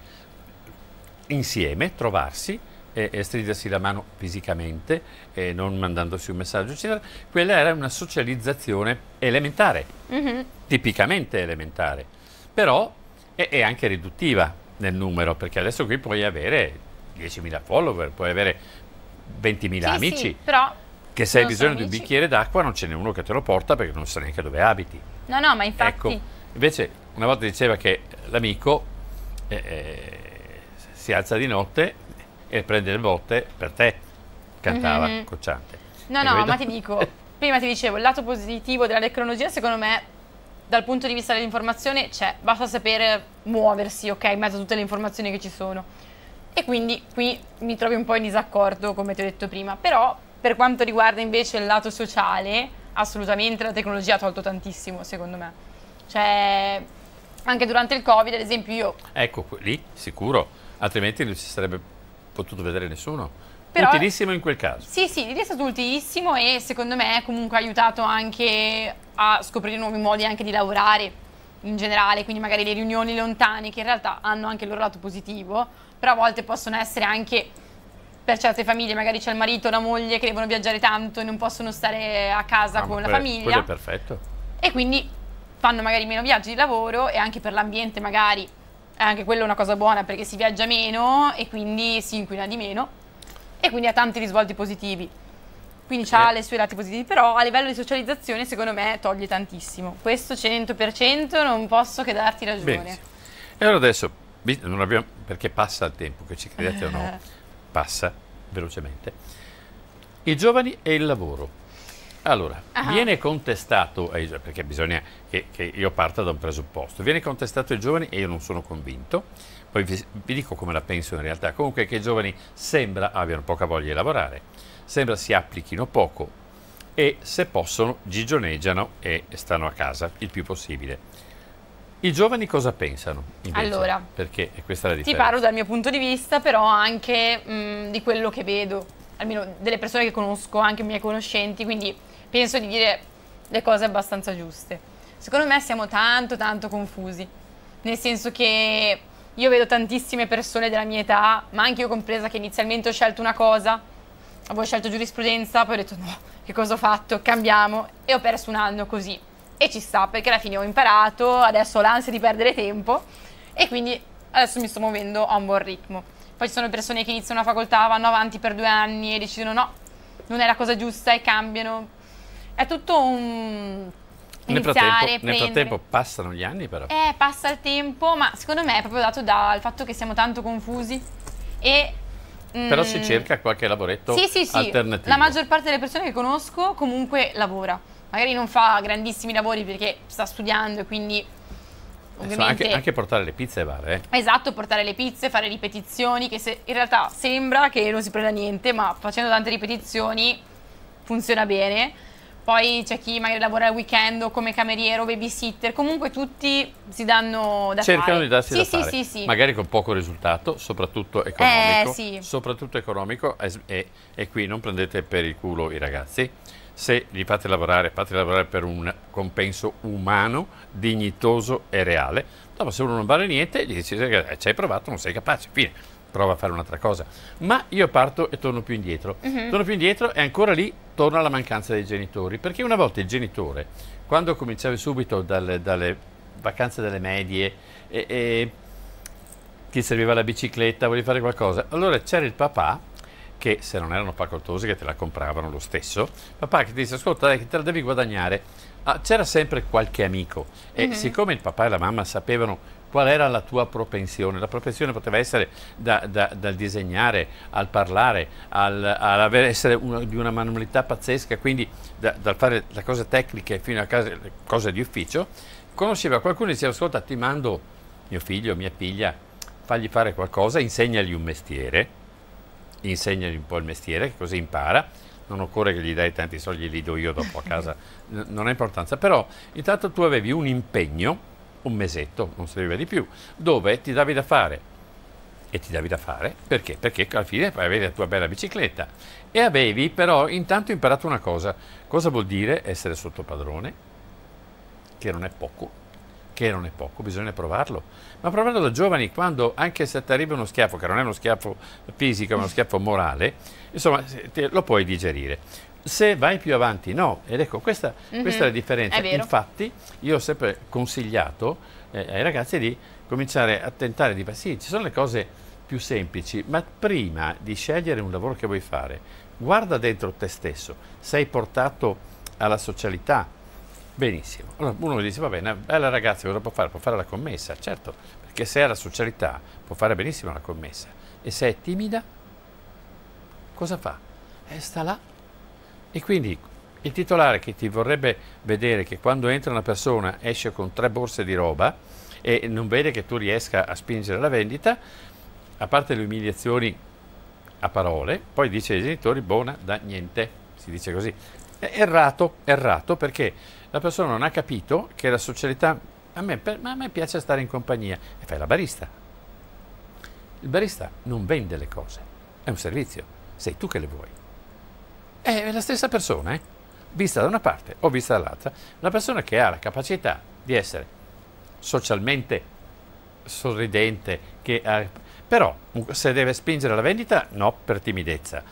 insieme, trovarsi, e, e stridersi la mano fisicamente, e non mandandosi un messaggio, eccetera, quella era una socializzazione elementare, mm -hmm. tipicamente elementare, però è, è anche riduttiva nel numero, perché adesso qui puoi avere 10.000 follower, puoi avere 20.000 sì, amici. Sì, però che se hai bisogno di un bicchiere d'acqua non ce n'è uno che te lo porta perché non sa neanche dove abiti. No, no, ma infatti... Ecco, invece una volta diceva che l'amico eh, eh, si alza di notte e prende le botte per te, cantava mm -hmm. Cocciante. No, e no, ma ti dico, prima ti dicevo, il lato positivo della tecnologia secondo me dal punto di vista dell'informazione c'è, cioè, basta sapere muoversi, ok, in mezzo a tutte le informazioni che ci sono. E quindi qui mi trovi un po' in disaccordo, come ti ho detto prima, però per quanto riguarda invece il lato sociale, assolutamente la tecnologia ha tolto tantissimo, secondo me. Cioè, anche durante il Covid, ad esempio, io... Ecco, lì, sicuro, altrimenti non ci sarebbe potuto vedere nessuno. Però, utilissimo in quel caso. Sì, sì, è stato utilissimo e secondo me comunque ha aiutato anche a scoprire nuovi modi anche di lavorare in generale, quindi magari le riunioni lontane che in realtà hanno anche il loro lato positivo, però a volte possono essere anche per certe famiglie, magari c'è il marito o la moglie che devono viaggiare tanto e non possono stare a casa ah, con la quel, famiglia. Quello è perfetto. E quindi fanno magari meno viaggi di lavoro e anche per l'ambiente magari eh, anche quella è una cosa buona perché si viaggia meno e quindi si inquina di meno e quindi ha tanti risvolti positivi. Quindi eh. ha le sue lati positivi, però a livello di socializzazione secondo me toglie tantissimo. Questo 100% non posso che darti ragione. Benissimo. E allora adesso, abbiamo, perché passa il tempo, che ci crediate o no, passa velocemente. I giovani e il lavoro. Allora, uh -huh. viene contestato, eh, perché bisogna che, che, io parta da un presupposto, viene contestato ai giovani e io non sono convinto, poi vi, vi dico come la penso in realtà, comunque che i giovani sembra abbiano poca voglia di lavorare, sembra si applichino poco e se possono gigioneggiano e stanno a casa il più possibile. I giovani cosa pensano? Invece? Allora, perché questa è la differenza. Ti parlo dal mio punto di vista, però anche mh, di quello che vedo, almeno delle persone che conosco, anche i miei conoscenti, quindi penso di dire le cose abbastanza giuste. Secondo me siamo tanto, tanto confusi, nel senso che io vedo tantissime persone della mia età, ma anche io compresa, che inizialmente ho scelto una cosa, avevo scelto giurisprudenza, poi ho detto no, che cosa ho fatto, cambiamo e ho perso un anno così. E ci sta, perché alla fine ho imparato, adesso ho l'ansia di perdere tempo e quindi adesso mi sto muovendo a un buon ritmo. Poi ci sono persone che iniziano una facoltà, vanno avanti per due anni e decidono no, non è la cosa giusta e cambiano è tutto un... Iniziare, nel, frattempo, nel frattempo, passano gli anni però. Eh, passa il tempo, ma secondo me è proprio dato dal fatto che siamo tanto confusi e... Però mm, si cerca qualche lavoretto sì, sì, sì. alternativo. La maggior parte delle persone che conosco comunque lavora. Magari non fa grandissimi lavori perché sta studiando e quindi... Insomma, anche, anche, portare le pizze pare. Eh. Esatto, portare le pizze, fare ripetizioni, che se, in realtà sembra che non si prenda niente, ma facendo tante ripetizioni funziona bene poi c'è chi magari lavora al weekend o come cameriere o babysitter, comunque tutti si danno da Cercano fare. di darsi sì, da sì, fare, sì, sì. magari con poco risultato, soprattutto economico, eh, sì. soprattutto economico e, e, e qui non prendete per il culo i ragazzi, se li fate lavorare, fate lavorare per un compenso umano, dignitoso e reale. Dopo se uno non vale niente, gli dici, eh, ci hai provato, non sei capace, fine prova a fare un'altra cosa. Ma io parto e torno più indietro. Uh mhm. -huh. Torno più indietro e ancora lì torno alla mancanza dei genitori, perché una volta il genitore, quando cominciavi subito dal, dalle vacanze delle medie, e, e, ti serviva la bicicletta, volevi fare qualcosa, allora c'era il papà che se non erano facoltosi che te la compravano lo stesso, papà che ti dice ascolta dai, che te la devi guadagnare, ah, c'era sempre qualche amico e uh mhm. -huh. siccome il papà e la mamma sapevano qual era la tua propensione? La propensione poteva essere da, da, dal disegnare, al parlare, al, all'essere un, di una manualità pazzesca, quindi da, dal fare le cose tecniche fino a case, le cose di ufficio. Conosceva qualcuno e diceva, ascolta, ti mando mio figlio, mia figlia, fagli fare qualcosa, insegnagli un mestiere, insegnagli un po' il mestiere, che così impara. Non occorre che gli dai tanti soldi, li do io dopo a casa, non ha importanza. Però intanto tu avevi un impegno un mesetto, non serviva di più, dove ti davi da fare. E ti davi da fare perché? Perché alla fine avevi la tua bella bicicletta e avevi però intanto imparato una cosa. Cosa vuol dire essere sottopadrone? Che non è poco, che non è poco, bisogna provarlo. Ma provarlo da giovani, quando anche se ti arriva uno schiaffo, che non è uno schiaffo fisico, ma uno schiaffo morale, insomma, lo puoi digerire se vai più avanti no. Ed ecco, questa, mm -hmm. questa è la differenza. È Infatti io ho sempre consigliato eh, ai ragazzi di cominciare a tentare di fare, sì, ci sono le cose più semplici, ma prima di scegliere un lavoro che vuoi fare, guarda dentro te stesso, sei portato alla socialità, benissimo. Allora uno dice, va bene, bella ragazza cosa può fare? Può fare la commessa, certo, perché se ha la socialità può fare benissimo la commessa. E se è timida, cosa fa? Eh, sta là e quindi il titolare che ti vorrebbe vedere che quando entra una persona esce con tre borse di roba e non vede che tu riesca a spingere la vendita, a parte le umiliazioni a parole, poi dice ai genitori buona da niente, si dice così. È errato, errato perché la persona non ha capito che la socialità, a me, per, a me piace stare in compagnia e fai la barista. Il barista non vende le cose, è un servizio, sei tu che le vuoi. È la stessa persona, eh? vista da una parte o vista dall'altra, una persona che ha la capacità di essere socialmente sorridente, che ha... però se deve spingere alla vendita no per timidezza,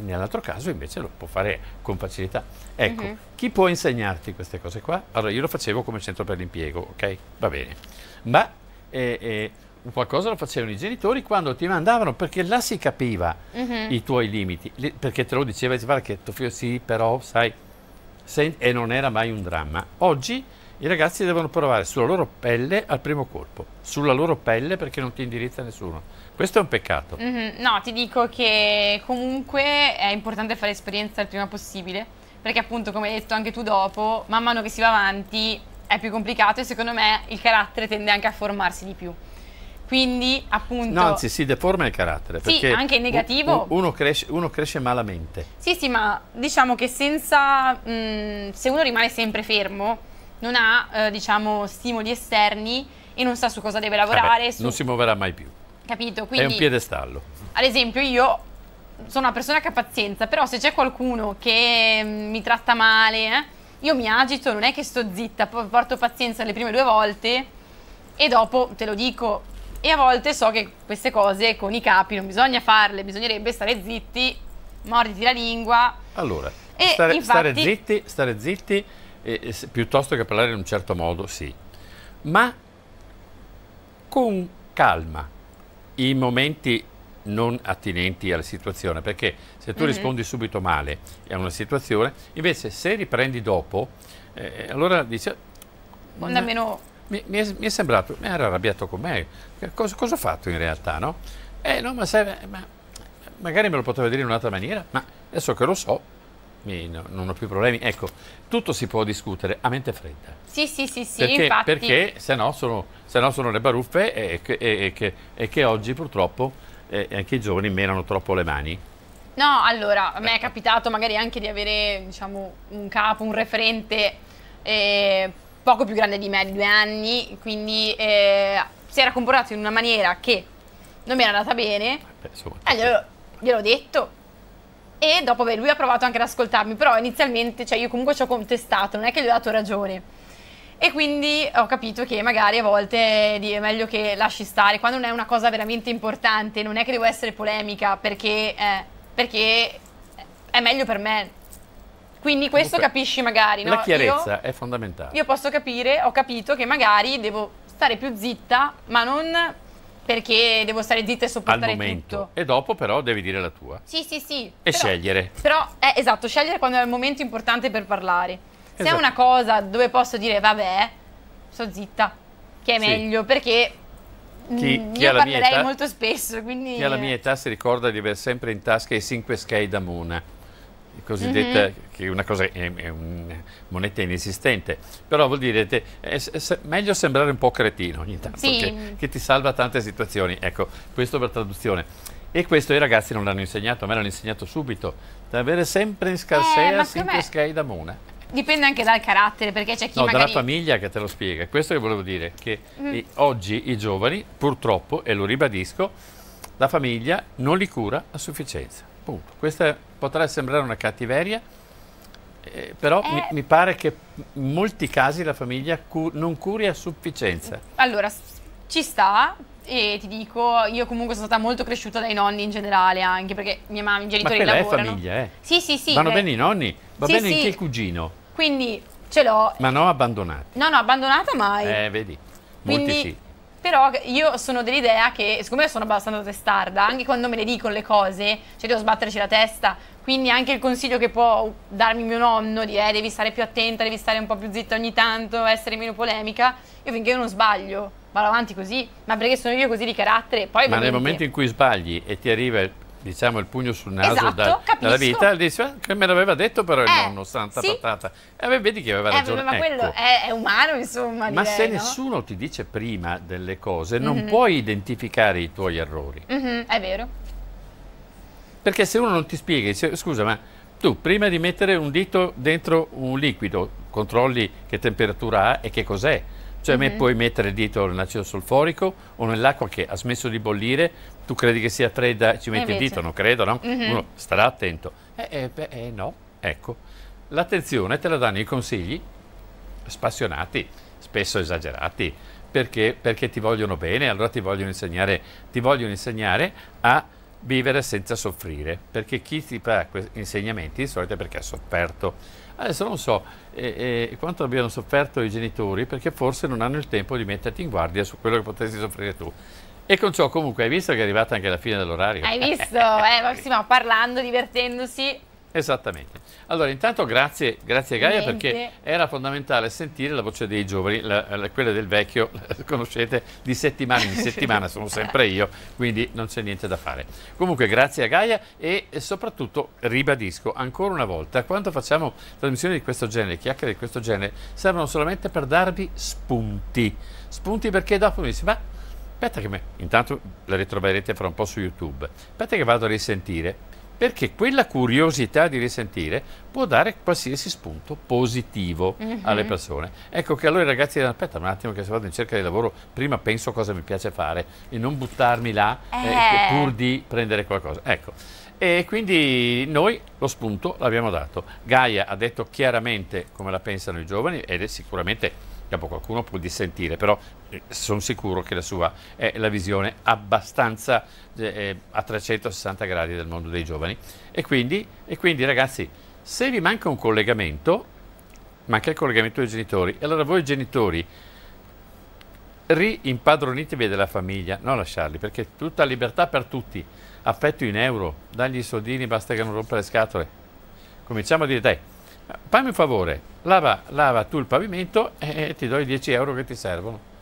nell'altro caso invece lo può fare con facilità. Ecco, uh mhm. -huh. chi può insegnarti queste cose qua? Allora io lo facevo come centro per l'impiego, ok? Va bene. Ma eh, eh, qualcosa lo facevano i genitori quando ti mandavano, perché là si capiva uh mhm. -huh. i tuoi limiti, perché te lo diceva, guarda che tuo figlio sì, però sai, sei, e non era mai un dramma. Oggi i ragazzi devono provare sulla loro pelle al primo colpo, sulla loro pelle perché non ti indirizza nessuno. Questo è un peccato. Mm -hmm. No, ti dico che comunque è importante fare esperienza il prima possibile, perché appunto, come hai detto anche tu dopo, man mano che si va avanti è più complicato e secondo me il carattere tende anche a formarsi di più. Quindi appunto... No, anzi si deforma il carattere. Sì, anche in negativo. Uno cresce, uno cresce, malamente. Sì, sì, ma diciamo che senza... Mh, mhmm, se uno rimane sempre fermo, non ha eh, diciamo stimoli esterni e non sa su cosa deve lavorare. Vabbè, su... Non si muoverà mai più. Capito? Quindi, È un piedestallo. Ad esempio io sono una persona che ha pazienza, però se c'è qualcuno che mhmm, mi tratta male, eh, io mi agito, non è che sto zitta, porto pazienza le prime due volte e dopo, te lo dico, e a volte so che queste cose con i capi non bisogna farle, bisognerebbe stare zitti, morditi la lingua. Allora, e stare, infatti, stare zitti, stare zitti eh, eh, piuttosto che parlare in un certo modo, sì. Ma con calma i momenti non attinenti alla situazione, perché se tu mm -hmm. rispondi subito male a una situazione, invece se riprendi dopo, eh, allora dice... Ah, meno mi, mi, è, mi, è, sembrato, era arrabbiato con me, cosa, cosa ho fatto in realtà, no? Eh no, ma, se, ma magari me lo poteva dire in un'altra maniera, ma adesso che lo so, mi, no, non ho più problemi. Ecco, tutto si può discutere a mente fredda. Sì, sì, sì, sì, perché, infatti. Perché se no sono, se no sono le baruffe e, e, e, che, e, che, oggi purtroppo eh, anche i giovani menano troppo le mani. No, allora, a me è ecco. capitato magari anche di avere diciamo, un capo, un referente eh, poco più grande di me, di due anni, quindi eh, si era comportato in una maniera che non mi era andata bene. E eh, gliel'ho, gliel'ho detto. E dopo, beh, lui ha provato anche ad ascoltarmi, però inizialmente, cioè io comunque ci ho contestato, non è che gli ho dato ragione. E quindi ho capito che magari a volte eh, è meglio che lasci stare, quando non è una cosa veramente importante, non è che devo essere polemica perché, eh, perché è meglio per me, quindi questo Dunque, capisci magari, no? La chiarezza io, è fondamentale. Io posso capire, ho capito che magari devo stare più zitta, ma non perché devo stare zitta e sopportare Al momento. tutto. E dopo però devi dire la tua. Sì, sì, sì. E però, scegliere. Però, eh, esatto, scegliere quando è il momento importante per parlare. Esatto. Se è esatto. una cosa dove posso dire, vabbè, sto zitta, che è sì. meglio, perché mm, chi, chi io parlerei età, molto spesso, quindi... Chi ha la mia età si ricorda di aver sempre in tasca i 5 skei da Mona cosiddetta, mm -hmm. che una cosa è, è una moneta inesistente, però vuol dire che è, è, meglio sembrare un po' cretino ogni tanto, sì. che, che, ti salva tante situazioni, ecco, questo per traduzione. E questo i ragazzi non l'hanno insegnato, a me l'hanno insegnato subito, da avere sempre in scarsea, eh, sempre scai da mona. Dipende anche dal carattere, perché c'è chi no, magari... dalla famiglia che te lo spiega, questo che volevo dire, che mm. i, oggi i giovani, purtroppo, e lo ribadisco, la famiglia non li cura a sufficienza. Punto. Questa potrà sembrare una cattiveria, eh, però eh, mi, mi, pare che in molti casi la famiglia cu non curi a sufficienza. Allora, ci sta e ti dico, io comunque sono stata molto cresciuta dai nonni in generale anche perché mia mamma, i genitori Ma lavorano. Ma è famiglia, eh? Sì, sì, sì. Vanno eh. bene i nonni, va sì, bene sì. anche il cugino. Quindi ce l'ho. Ma no abbandonata. No, no, abbandonata mai. Eh, vedi, molti Quindi, sì. Però io sono dell'idea che, siccome sono abbastanza testarda, anche quando me le dicono le cose, cioè devo sbatterci la testa. Quindi anche il consiglio che può darmi mio nonno di eh, devi stare più attenta, devi stare un po' più zitta ogni tanto, essere meno polemica, io finché io non sbaglio vado avanti così, ma perché sono io così di carattere. Poi, ma ovviamente... nel momento in cui sbagli e ti arriva diciamo il pugno sul naso esatto, da, dalla vita dice, che me l'aveva detto però il eh, nonno santa sì. patata e eh, vedi che aveva eh, ragione eh, ma ecco. quello è, è, umano insomma ma direi, se no? nessuno ti dice prima delle cose mm -hmm. non mhm. puoi identificare i tuoi errori mm -hmm, è vero perché se uno non ti spiega dice, scusa ma tu prima di mettere un dito dentro un liquido controlli che temperatura ha e che cos'è cioè okay. me mhm. puoi mettere dietro l'acido solforico o nell'acqua che ha smesso di bollire, tu credi che sia fredda, ci metti il dito, non credo, no? Mm -hmm. Uno starà attento. Eh, eh, beh, eh no, ecco. L'attenzione te la danno i consigli spassionati, spesso esagerati, perché, perché ti vogliono bene, allora ti vogliono insegnare, ti vogliono insegnare a vivere senza soffrire, perché chi ti fa insegnamenti di solito è perché ha sofferto. Adesso non so, e, e, quanto abbiano sofferto i genitori perché forse non hanno il tempo di metterti in guardia su quello che potresti soffrire tu. E con ciò comunque hai visto che è arrivata anche la fine dell'orario. Hai visto? Eh, ma Massimo, parlando, divertendosi, Esattamente. Allora, intanto grazie, grazie Gaia Niente. perché era fondamentale sentire la voce dei giovani, la, la, quella del vecchio, conoscete, di settimana in settimana sono sempre io, quindi non c'è niente da fare. Comunque grazie a Gaia e, e soprattutto ribadisco ancora una volta, quando facciamo trasmissioni di questo genere, chiacchiere di questo genere, servono solamente per darvi spunti. Spunti perché dopo mi dici, ma aspetta che me, intanto la ritroverete fra un po' su YouTube, aspetta che vado a risentire perché quella curiosità di risentire può dare qualsiasi spunto positivo uh mhm. -huh. alle persone. Ecco che allora i ragazzi dicono, aspetta un attimo che se vado in cerca di lavoro, prima penso cosa mi piace fare e non buttarmi là eh. Eh, pur di prendere qualcosa. Ecco. E quindi noi lo spunto l'abbiamo dato. Gaia ha detto chiaramente come la pensano i giovani ed è sicuramente Dopo qualcuno può dissentire, però eh, sono sicuro che la sua è la visione abbastanza eh, eh a 360 gradi del mondo dei giovani. E quindi, e quindi ragazzi, se vi manca un collegamento, manca il collegamento dei genitori, allora voi genitori rimpadronitevi della famiglia, non lasciarli, perché tutta libertà per tutti, affetto in euro, dagli i soldini, basta che non rompa le scatole. Cominciamo a dire dai, fammi un favore, lava, lava tu il pavimento e ti do i 10 euro che ti servono.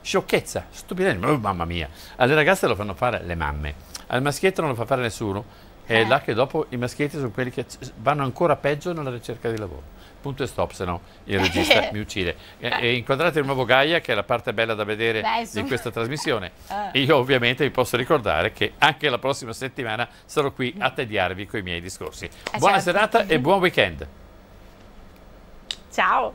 Sciocchezza, stupidezza, oh, mamma mia. Alle ragazze lo fanno fare le mamme, al maschietto non lo fa fare nessuno. È eh. là che dopo i maschietti sono quelli che vanno ancora peggio nella ricerca di lavoro. Punto e stop, se no il regista mi uccide. E, e inquadrate il nuovo Gaia, che è la parte bella da vedere Beh, di questa trasmissione. Uh. Io ovviamente vi posso ricordare che anche la prossima settimana sarò qui a tediarvi con i miei discorsi. Eh, Buona certo. serata e buon weekend. Tchau!